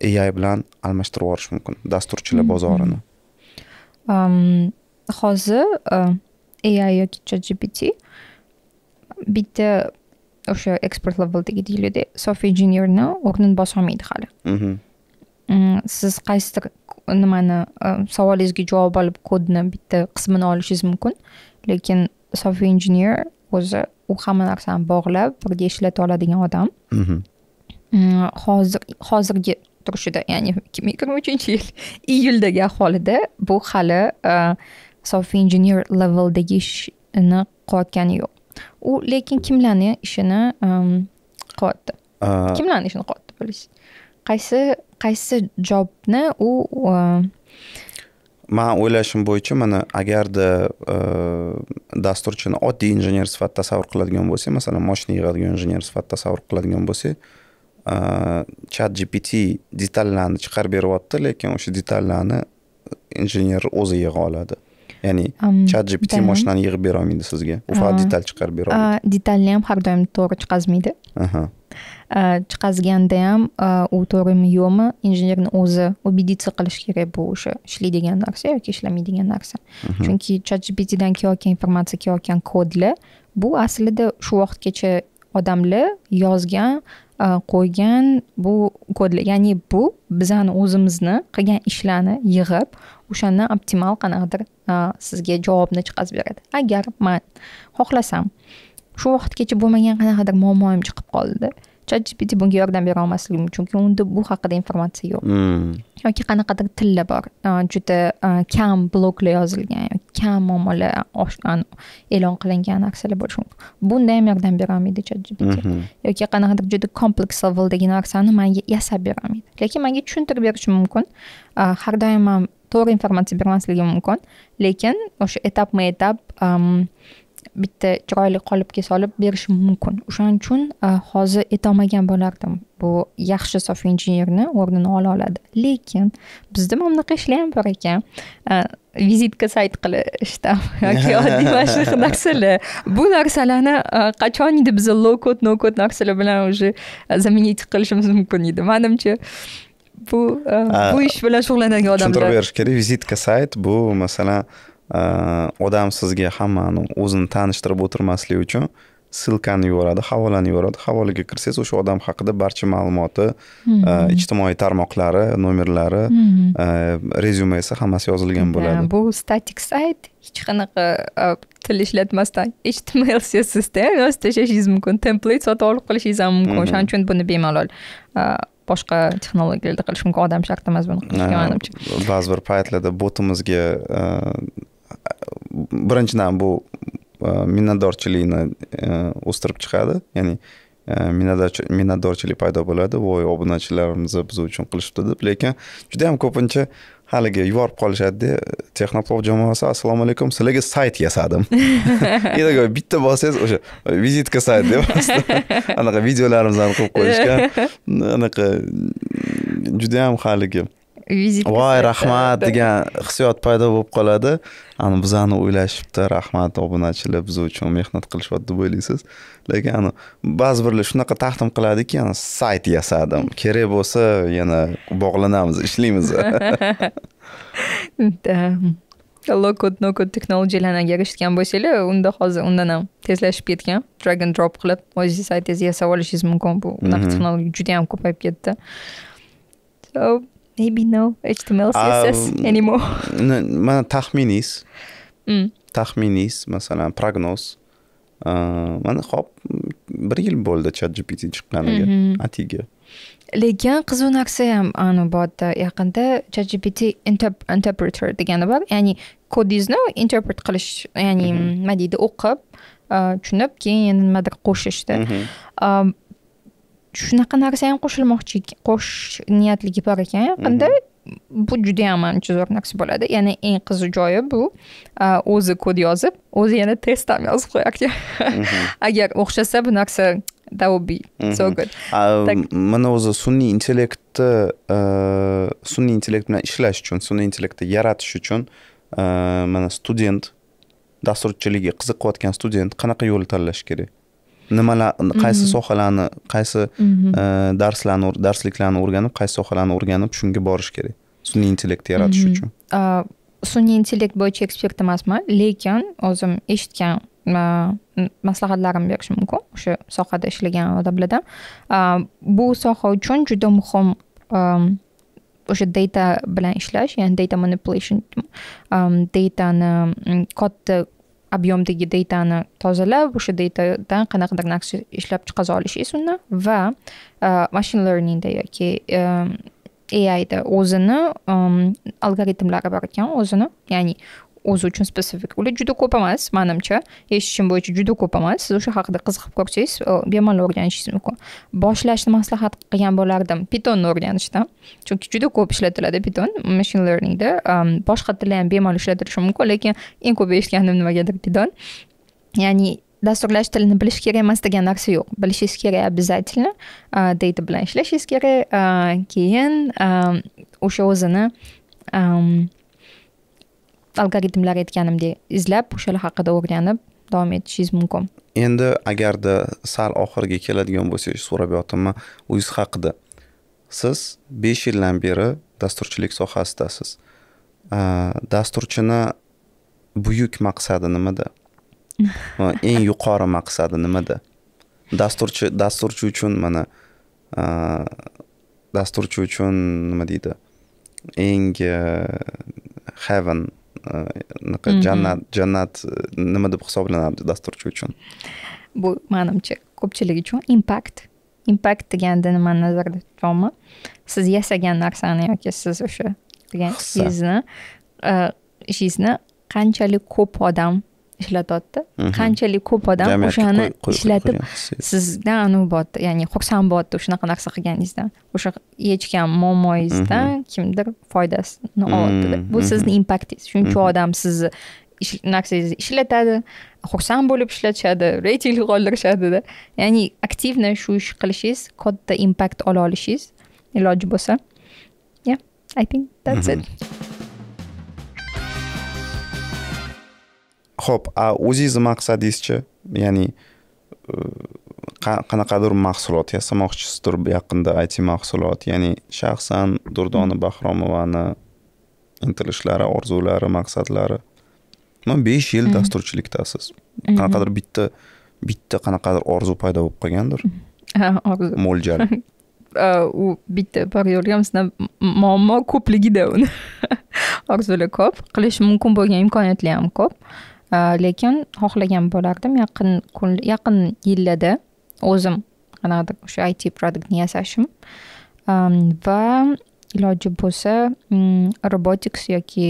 ai bilan almashtirib yuborish mumkin dasturchilar mm-hmm. bozorini um, hozir uh, ai yoki chat gpt bitta o'sha ekspert leveldagi deyiladi sof injenerni o'rnini bosolmaydi hali mm-hmm. mm, siz qaysidir nimani uh, savolingizga javob olib kodni bitta qismini olishingiz mumkin lekin sof engineer o'zi u hamma narsani bog'lab birga ishlata oladigan odam mm-hmm. mm, hozir hozirgi turishida ya'ni ikki ming yigirma uchinchi yil iyuldagi ahvolida bu hali e, sofiy injener leveldagi ishni qilayotgani yo'q u lekin kimlarni ishini qilyapti kimlarni ishini qilyapti bilish qaysi qaysi jobni u e, man o'ylashim bo'yicha mana agarda e, dasturchini oddiy injener sifatida tasavvur qiladigan bo'lsak masalan moshina yig'adigan injener sifatida tasavvur qiladigan bo'lsak chat gpt detallarni chiqarib beryapti lekin o'sha detallarni injener o'zi yig'a oladi ya'ni chat gpt moshinani yig'ib berolmaydi sizga u faqat detal chiqarib bera oladi detalni ham har doim to'g'ri chiqazmaydi chiqazganda ham u to'g'rimi yo'qmi injenerni o'zi убедиться qilish kerak bu o'sha ishlaydigan narsa yoki ishlamaydigan narsa chunki chat gptdan kelayotgan informatsiya kelayotgan kodlar bu aslida shu vaqtgacha odamlar yozgan qo'ygan bu kod ya'ni bu bizani o'zimizni qilgan ishlarni yig'ib o'shandan optimal qanaqadir sizga javobni chiqazib beradi agar man xohlasam shu vaqtgacha bo'lmagan qanaqadir muammoyim chiqib qoldi chat gpt bunga yordam bera mumkin chunki unda bu haqida informatsiya yo'q hmm. yoki qanaqadir tilla bor juda kam bloklar yozilgan kam muomala e'lon qilingan narsalar bo'lishi mumkin bunda ham yordam bera olmaydi chat gpt mhm. yoki qanaqadir juda kompleks leveldagi narsani manga yasab bera olmaydi lekin manga tushuntirib berishi mumkin har doim ham to'g'ri informatsiya bermasligi mumkin lekin o'sha etapma etap bitta chiroyli qolipga solib berishi mumkin o'shaning uchun e, hozir aytolmagan bo'lardim bu yaxshi sof injenerni o'rnini ola oladi lekin bizda mana bunaqa ishlar ham bor ekan e, vizitka sayt qilishda yoki oddiy mana shunaqa narsalar bu narsalarni e, qachon edi biz low kod no kod narsalar bilan уже заменить qilishimiz mumkin edi manimcha bu bu ish bilan shug'ullanadigan odamlar tushuntirib berish kerak vizitka sayt bu masalan Э, odam sizga hammani o'zini tanishtirib o'tirmasligi uchun ssilkani yuboradi havolani yuboradi havolaga kirsangiz o'sha odam haqida barcha ma'lumoti mm-hmm. e, ijtimoiy tarmoqlari nomerlari mm-hmm. e, rezyumesi hammasi yozilgan bo'ladi bu static sayt hech qanaqa e, til ishlatmasdan html siyosasida ham yozib tashlashingiz mumkin template sotib olib qilishingiz ham mumkin mm-hmm. o'shaning uchun buni bemalol boshqa texnologiyalarda qilish mumkin odam shart emas buni qilishga manimcha ba'zi bir paytlarda botimizga birinchidan bu e, minnatdorchilikni e, o'stirib chiqadi ya'ni e, minnatdorchilik paydo bo'ladi voy obunachilarimiz biz uchun qilishibdi deb lekin juda yam ko'pincha haligi yuborib qolishadida texnoplov jamoasi assalomu alaykum sizlarga sayt yasadim bitta bossangiz o'sha vizitka sayt deb anaqa videolarimizni qilib qo'yishgan anaqa judayam haligi vizitka voy rahmat degan hissiyot paydo bo'lib qoladi ani bizani o'ylashibdi rahmat obunachilar biz uchun mehnat qilishyapti deb o'ylaysiz lekin ani ba'zi birlar shunaqa taqdim qiladiki yani sayt yasadim kerak bo'lsa yana bog'lanamiz ishlaymiz да low code no code texnologiyalarni agar eshitgan bo'lsanglar unda hozir undan ham tezlashib ketgan drag and drop qilib o'zingizni saytingizni yasab olishingiz mumkin bu mhm. unaqa texnologiya juda ko'payib ketdi so Maybe no HTML, CSS um, anymore. Mana taxminis. Mm. Taxminis, masalan, prognoz. Uh, mana hop 1 yil bo'ldi ChatGPT chiqqaniga, mm-hmm. atiga lekin qiziq narsa ham ani borda yaqinda ChatGPT interpreter degani bor ya'ni kodingizni interpret qilish ya'ni mm-hmm. nima deydi o'qib uh, tushunib keyin yana nimadir qo'shishda mm-hmm. um, shunaqa narsa ham qo'shilmoqchi qo'shish niyatligi bor ekan yaqinda bu juda ham manimcha zo'r narsa bo'ladi ya'ni eng qiziq joyi bu o'zi kod yozib o'zi yana test ham yozib qo'yarkan agar o'xshasa bu narsa that would be so good mana o'zi sun'iy intellektni sun'iy intellekt bilan ishlash uchun sun'iy intellektni yaratish uchun mana student dasturchiligga qiziqayotgan student qanaqa yo'l tanlashi kerak nimalar qaysi mm-hmm. sohalarni qaysi mm-hmm. e, darslarni darsliklarni o'rganib qaysi sohalarni o'rganib shunga borish kerak sun'iy intellekt yaratish mm-hmm. uchun sun'iy intellekt bo'yicha ekspert emasman lekin o'zim eshitgan maslahatlarimni berishim mumkin o'sha sohada ishlagan odamlardan bu soha uchun juda muhim o'sha data bilan ishlash ya'ni data manipulation um, datani katta ob'yomdagi дейтаны тазалап o'sha дейтадан qanaqadir narsa ishlab chiqaza olishingiz undan va machine learningda yoki aida o'zini um, algoritmlari bor ekan o'zini ya'ni o'zi uchun spesifik ular juda ko'p emas manimcha eshitishim bo'yicha juda ko'p emas siz o'sha haqida qiziqib ko'rsangiz bemalol o'rganishingiz mumkin boshlashni maslahat qilgan bo'lardim pitonni o'rganishdan chunki juda ko'p ishlatiladi piton machine learningda um, boshqa tillar ham bemalol ishlatilishi mumkin lekin eng ko'p eshitganim nimagadir piton ya'ni dasturlash tilini bilish kerak emas degan narsa yo'q bilishingiz kerak обязательно data bilan ishlashingiz kerak keyin o'sha o'zini um, algoritmlar aytganimdek izlab o'shalar haqida o'rganib davom etishingiz mumkin endi agarda sal oxiriga keladigan bo'lsangiz so'rab yotibman o'zingiz haqida siz besh yildan beri dasturchilik sohasidasiz dasturchini buyuk maqsadi nimada eng yuqori maqsadi nimada dasturchi dasturchi uchun mana dasturchi uchun nima deydi eng heaven jannat jannat nima deb hisoblanadi dasturchi uchun bu manimcha ko'pchilik uchun impakt impakt deganda nimani nazarda tutyapman siz yasagan narsani yoki siz o'sha qilgan ishingizni ishingizni qanchalik ko'p odam ishlatyapti mhm. qanchalik ko'p odam o'shani ishlatib sizdan anavi bo'lyapti ya'ni xursand bo'lyapti shunaqa narsa qilganingizdan o'sha yechgan muammoyingizdan mhm. kimdir foydasini mhm. olyapti bu sizni impaktingiz shuncha odam sizni narsangizni ishlatadi xursand bo'lib ishlatishadi reytingni qoldirishadida ya'ni aktivno shu ish qilishingiz katta impakt ola olishingiz iloji bo'lsa yeah i think that's it ho'p a o'zingizni maqsadingizchi ya'ni e, qanaqadir mahsulot yasamoqchisizdir yaqinda it mahsulot ya'ni shaxsan durdona bahromovani intilishlari orzulari maqsadlari man besh yil mm-hmm. dasturchilikdasiz qanaqadir bitta bitta qanaqadir orzu paydo bo'lib qolgandir mm-hmm. orzu mo'ljal u bitta bor yo'lga muammo ko'pligida uni orzular ko'p qilish mumkin bo'lgan imkoniyatlar ham ko'p lekin xohlagan bo'lardim yaqin yaqin yillarda o'zim anaqa o'sha it produktni yasashim va iloji bo'lsa mm, robotics yoki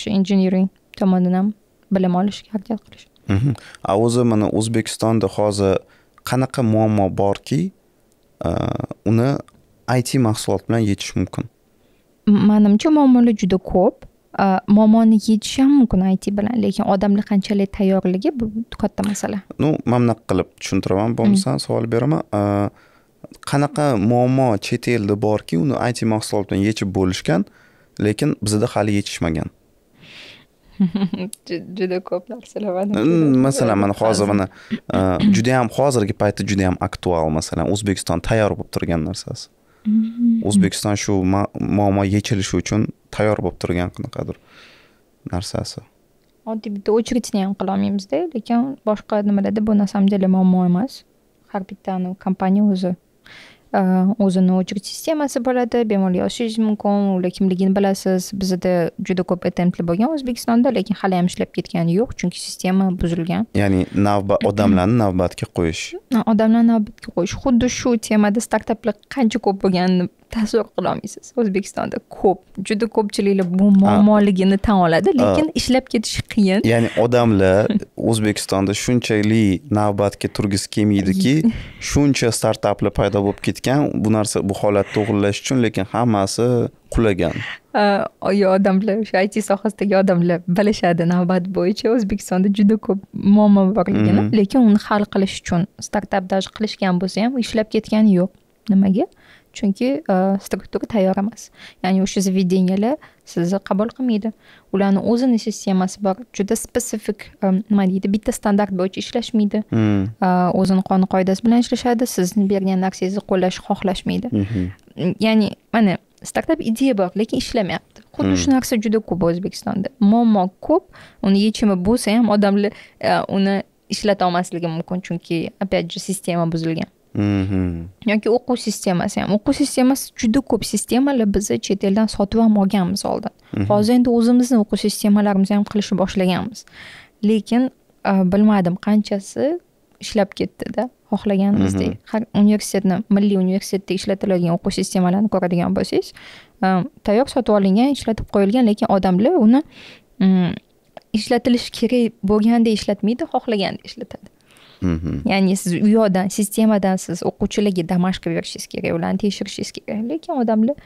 shu engineering tomonidan ham bilim olishga harakat qilish mhm. a o'zi mana o'zbekistonda hozir qanaqa muammo borki uni it mahsulot bilan yechish mumkin manimcha muammolar juda ko'p muammoni yechish ham mumkin it bilan lekin odamni qanchalik tayyorligi bu katta masala ну man bunaqa qilib tushuntiraman bo'lmasam savol beraman qanaqa muammo chet elda borki uni it mahsulot bilan yechib bo'lishgan lekin bizda hali yetishmagan juda ko'p narsalar masalan mana hozir mana judayam hozirgi paytda juda ham aktual masalan o'zbekiston tayyor bo'lib turgan narsasi o'zbekiston shu muammo yechilishi uchun tayyor bo'lib turgan qanaqadir narsasi oddiy bitta очередьni ham qilolmaymizda lekin boshqa nimalarda bu na самом деле muammo emas har bitta kompaniya o'zi e, o'zini очередь sistemasi bo'ladi bemalol yozishingiz mumkin ular kimligini bilasiz bizda juda ko'p attemptlar bo'lgan o'zbekistonda lekin hali ham ishlab ketgani yo'q chunki sistema buzilgan ya'ni navbat odamlarni navbatga qo'yish odamlarni navbatga qo'yish xuddi shu temada startaplar qancha ko'p bo'lganini tasavvur qila olmaysiz o'zbekistonda ko'p juda ko'pchiliklar bu muammoligini tan oladi lekin ishlab ketish qiyin ya'ni odamlar o'zbekistonda shunchalik navbatga turgisi kelmaydiki shuncha startaplar paydo bo'lib ketgan bu narsa bu holatni to'g'irlash uchun lekin hammasi qulagan yo odamlar o'sha it sohasidagi odamlar bilishadi navbat bo'yicha o'zbekistonda juda ko'p muammo borligini mm-hmm. lekin uni hal qilish uchun startap даже qilishgan bo'lsa ham ishlab ketgani yo'q nimaga chunki e, struktura tayyor emas ya'ni o'sha заведениялар sizni qabul qilmaydi ularni o'zini sistemasi bor juda spesifik e, nima deydi bitta standart bo'yicha ishlashmaydi hmm. e, o'zini qonun qoidasi bilan ishlashadi sizni bergan narsangizni qo'llash xohlashmaydi ya'ni mana startap ideya bor lekin ishlamayapti xuddi hmm. shu narsa juda ko'p o'zbekistonda muammo ko'p uni yechimi bo'lsa ham odamlar uni ishlata olmasligi mumkin chunki опять же sistema buzilgan yoki o'quv sistemasi ham o'quv sistemasi juda ko'p sistemalar biza chet eldan sotib ham olganmiz oldin mhmm. hozir endi o'zimizni o'quv sistemalarimizni ham qilishni boshlaganmiz lekin e, bilmadim qanchasi ishlab ketdida xohlaganimizdek mhmm. har universitetni milliy universitetda ishlatiladigan o'quv sistemalarni ko'radigan bo'lsangiz e, tayyor sotib olingan ishlatib qo'yilgan lekin odamlar uni mm, ishlatilishi kerak bo'lganda ishlatmaydi xohlaganda ishlatadi ya'ni siz u yoqdan sistemadan siz o'quvchilarga домашка berishingiz kerak ularni tekshirishingiz kerak lekin odamlar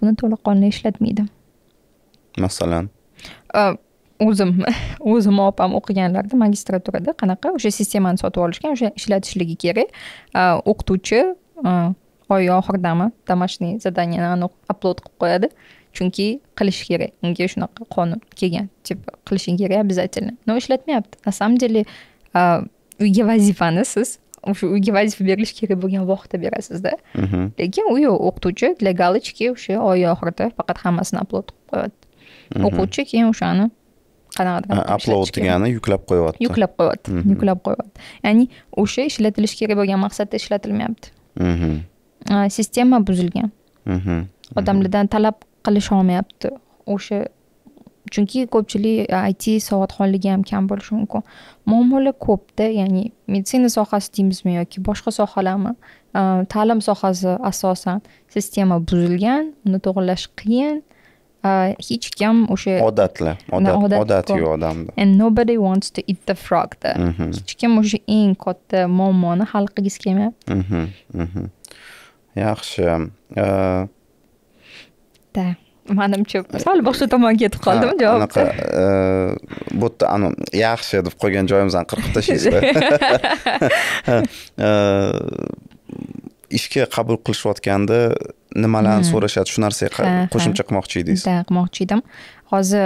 buni to'laqonli ishlatmaydi masalan o'zim o'zim opam o'qiganlarda magistraturada qanaqa o'sha sistemani sotib olishgan o'sha ishlatishligi kerak o'qituvchi oy oxiridami домашний заданияni upload qilib qo'yadi chunki qilish kerak unga shunaqa qonun kelgan типа qilishing kerak обязательно но ishlatmayapti на самом деле uyga vazifani siz o'sha uyga vazifa berilishi kerak bo'lgan vaqtda berasizda lekin u yo'q o'qituvchi для галочки o'sha oy oxirida faqat hammasini upload qilib qo'yadi o'quvchi keyin o'shani qanaqadir upload degani yuklab qo'yyapti yuklab qo'yyapti yuklab qo'yyapti ya'ni o'sha ishlatilishi kerak bo'lgan maqsadda ishlatilmayapti sistema buzilgan odamlardan talab qilisholmayapti o'sha chunki ko'pchilik e, it savodxonligi ham kam bo'lishi mumkin muammolar ko'pda ya'ni meditsina sohasi deymizmi yoki boshqa sohalarmi e, ta'lim sohasi asosan sistema buzilgan uni to'g'irlash qiyin e, hech kim o'sha odatlar odat odat yo'q odamda and nobody wants to eat the frogda mhm. hech kim o'sha eng katta muammoni hal qilgisi kelmayapti mhm, mhm. yaxshi да manimcha sal boshqa tomonga ketib qoldim javob anaqa e, bu yerda yaxshi deb qo'ygan joyimizdan qirqib tashlaysizda e, ishga qabul qilishayotganda nimalarni hmm. so'rashadi shu narsaga qo'shimcha qilmoqchi edingiz да qilmoqchi edim hozir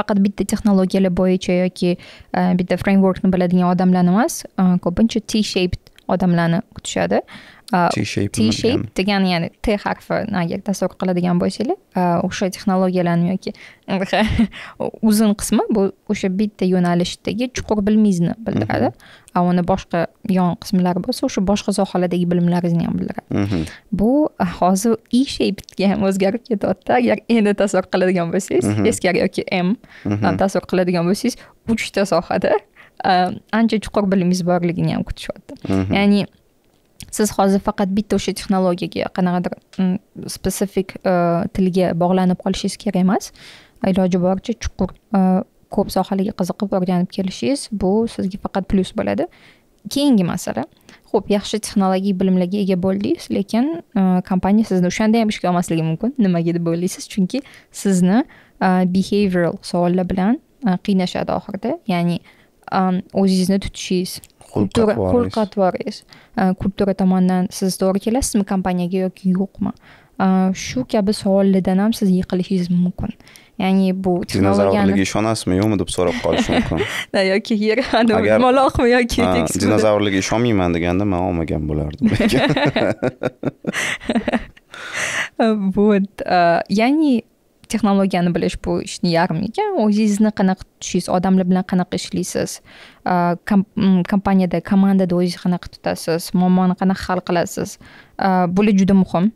faqat bitta texnologiyalar bo'yicha yoki e, bitta frameworkni biladigan odamlarni emas ko'pincha t shaped odamlarni kutishadi t shape t degani ya'ni t harfi agar tasavvur qiladigan bo'lsangiz o'sha texnologiyalarni yoki uzun qismi bu o'sha bitta yo'nalishdagi chuqur bilmingizni bildiradi mhm. a uni boshqa yon qismlari bo'lsa o'sha boshqa sohalardagi bilimlaringizni ham bildiradi mhm. bu hozir e shapega ham o'zgarib ketyapti agar endi tasavvur qiladigan bo'lsangiz mhm. eskari yoki m tasavvur qiladigan bo'lsangiz uchta sohada ancha chuqur bilimingiz borligini ham kutishyapti ya'ni siz hozir faqat bitta o'sha texnologiyaga qanaqadir mm, spesifik e, tilga bog'lanib qolishingiz kerak emas iloji boricha chuqur e, ko'p sohalarga qiziqib o'rganib kelishingiz bu sizga faqat plyus bo'ladi keyingi masala ho'p yaxshi texnologik bilimlarga ega bo'ldingiz lekin e, kompaniya sizni o'shanda ham ishga olmasligi mumkin nimaga deb o'ylaysiz chunki sizni behavioral savollar bilan qiynashadi oxirida ya'ni o'zingizni tutishingiz kultura xulq atvoriz kultura tomondan siz to'g'ri kelasizmi kompaniyaga yoki yo'qmi shu kabi savollardan ham siz yiqilishingiz mumkin ya'ni bu dinozavrlarga ishonasizmi yo'qmi deb so'rab qolish mumkin yoki yer yumaloqmi yoki dinozavrlarga ishonmayman deganda man olmagan bo'lardim вот uh, ya'ni texnologiyani bilish bu ishni yarmi ekan o'zingizni qanaqa tutishingiz odamlar bilan qanaqa ishlaysiz mm, kompaniyada komandada o'zingizni qanaqa tutasiz muammoni qanaqa hal qilasiz bular juda muhim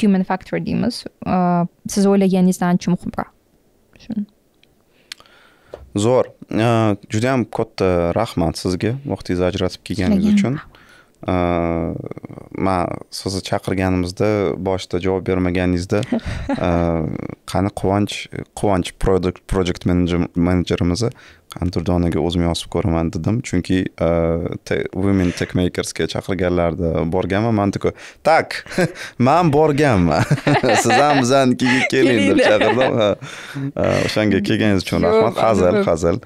human factor deymiz siz o'ylaganingizdan ancha muhimroq zo'r judayam katta rahmat sizga vaqtingizni ajratib kelganingiz uchun man sizni chaqirganimizda boshida javob bermaganingizda qani quvonch quvonch produkt project menejerimizni qani durdonaga o'zim yozib ko'raman dedim chunki women tech makersga chaqirganlarida borganman man такой так man borganman siz ham bizanikiga keling deb chaqirdim o'shanga kelganingiz uchun rahmat hazil hazil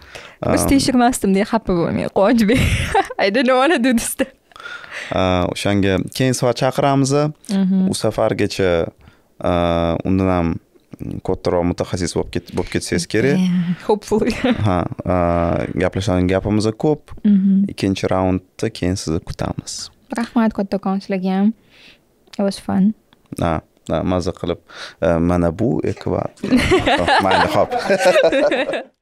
biz tekshirmasdim deya xafa bo'lmang quvonchbek i didn't wanna do this o'shanga keyin safar chaqiramiz mhm. u safargacha e, undan ham kattaroq mutaxassis bo'lib ketsangiz kerak hopefully ha e, gaplashadigan gapimiz ko'p mhm. ikkinchi raundda keyin sizni kutamiz rahmat kattakon sizlarga ham it was fun ha maza qilib e, mana bu ekvat mayli ho'p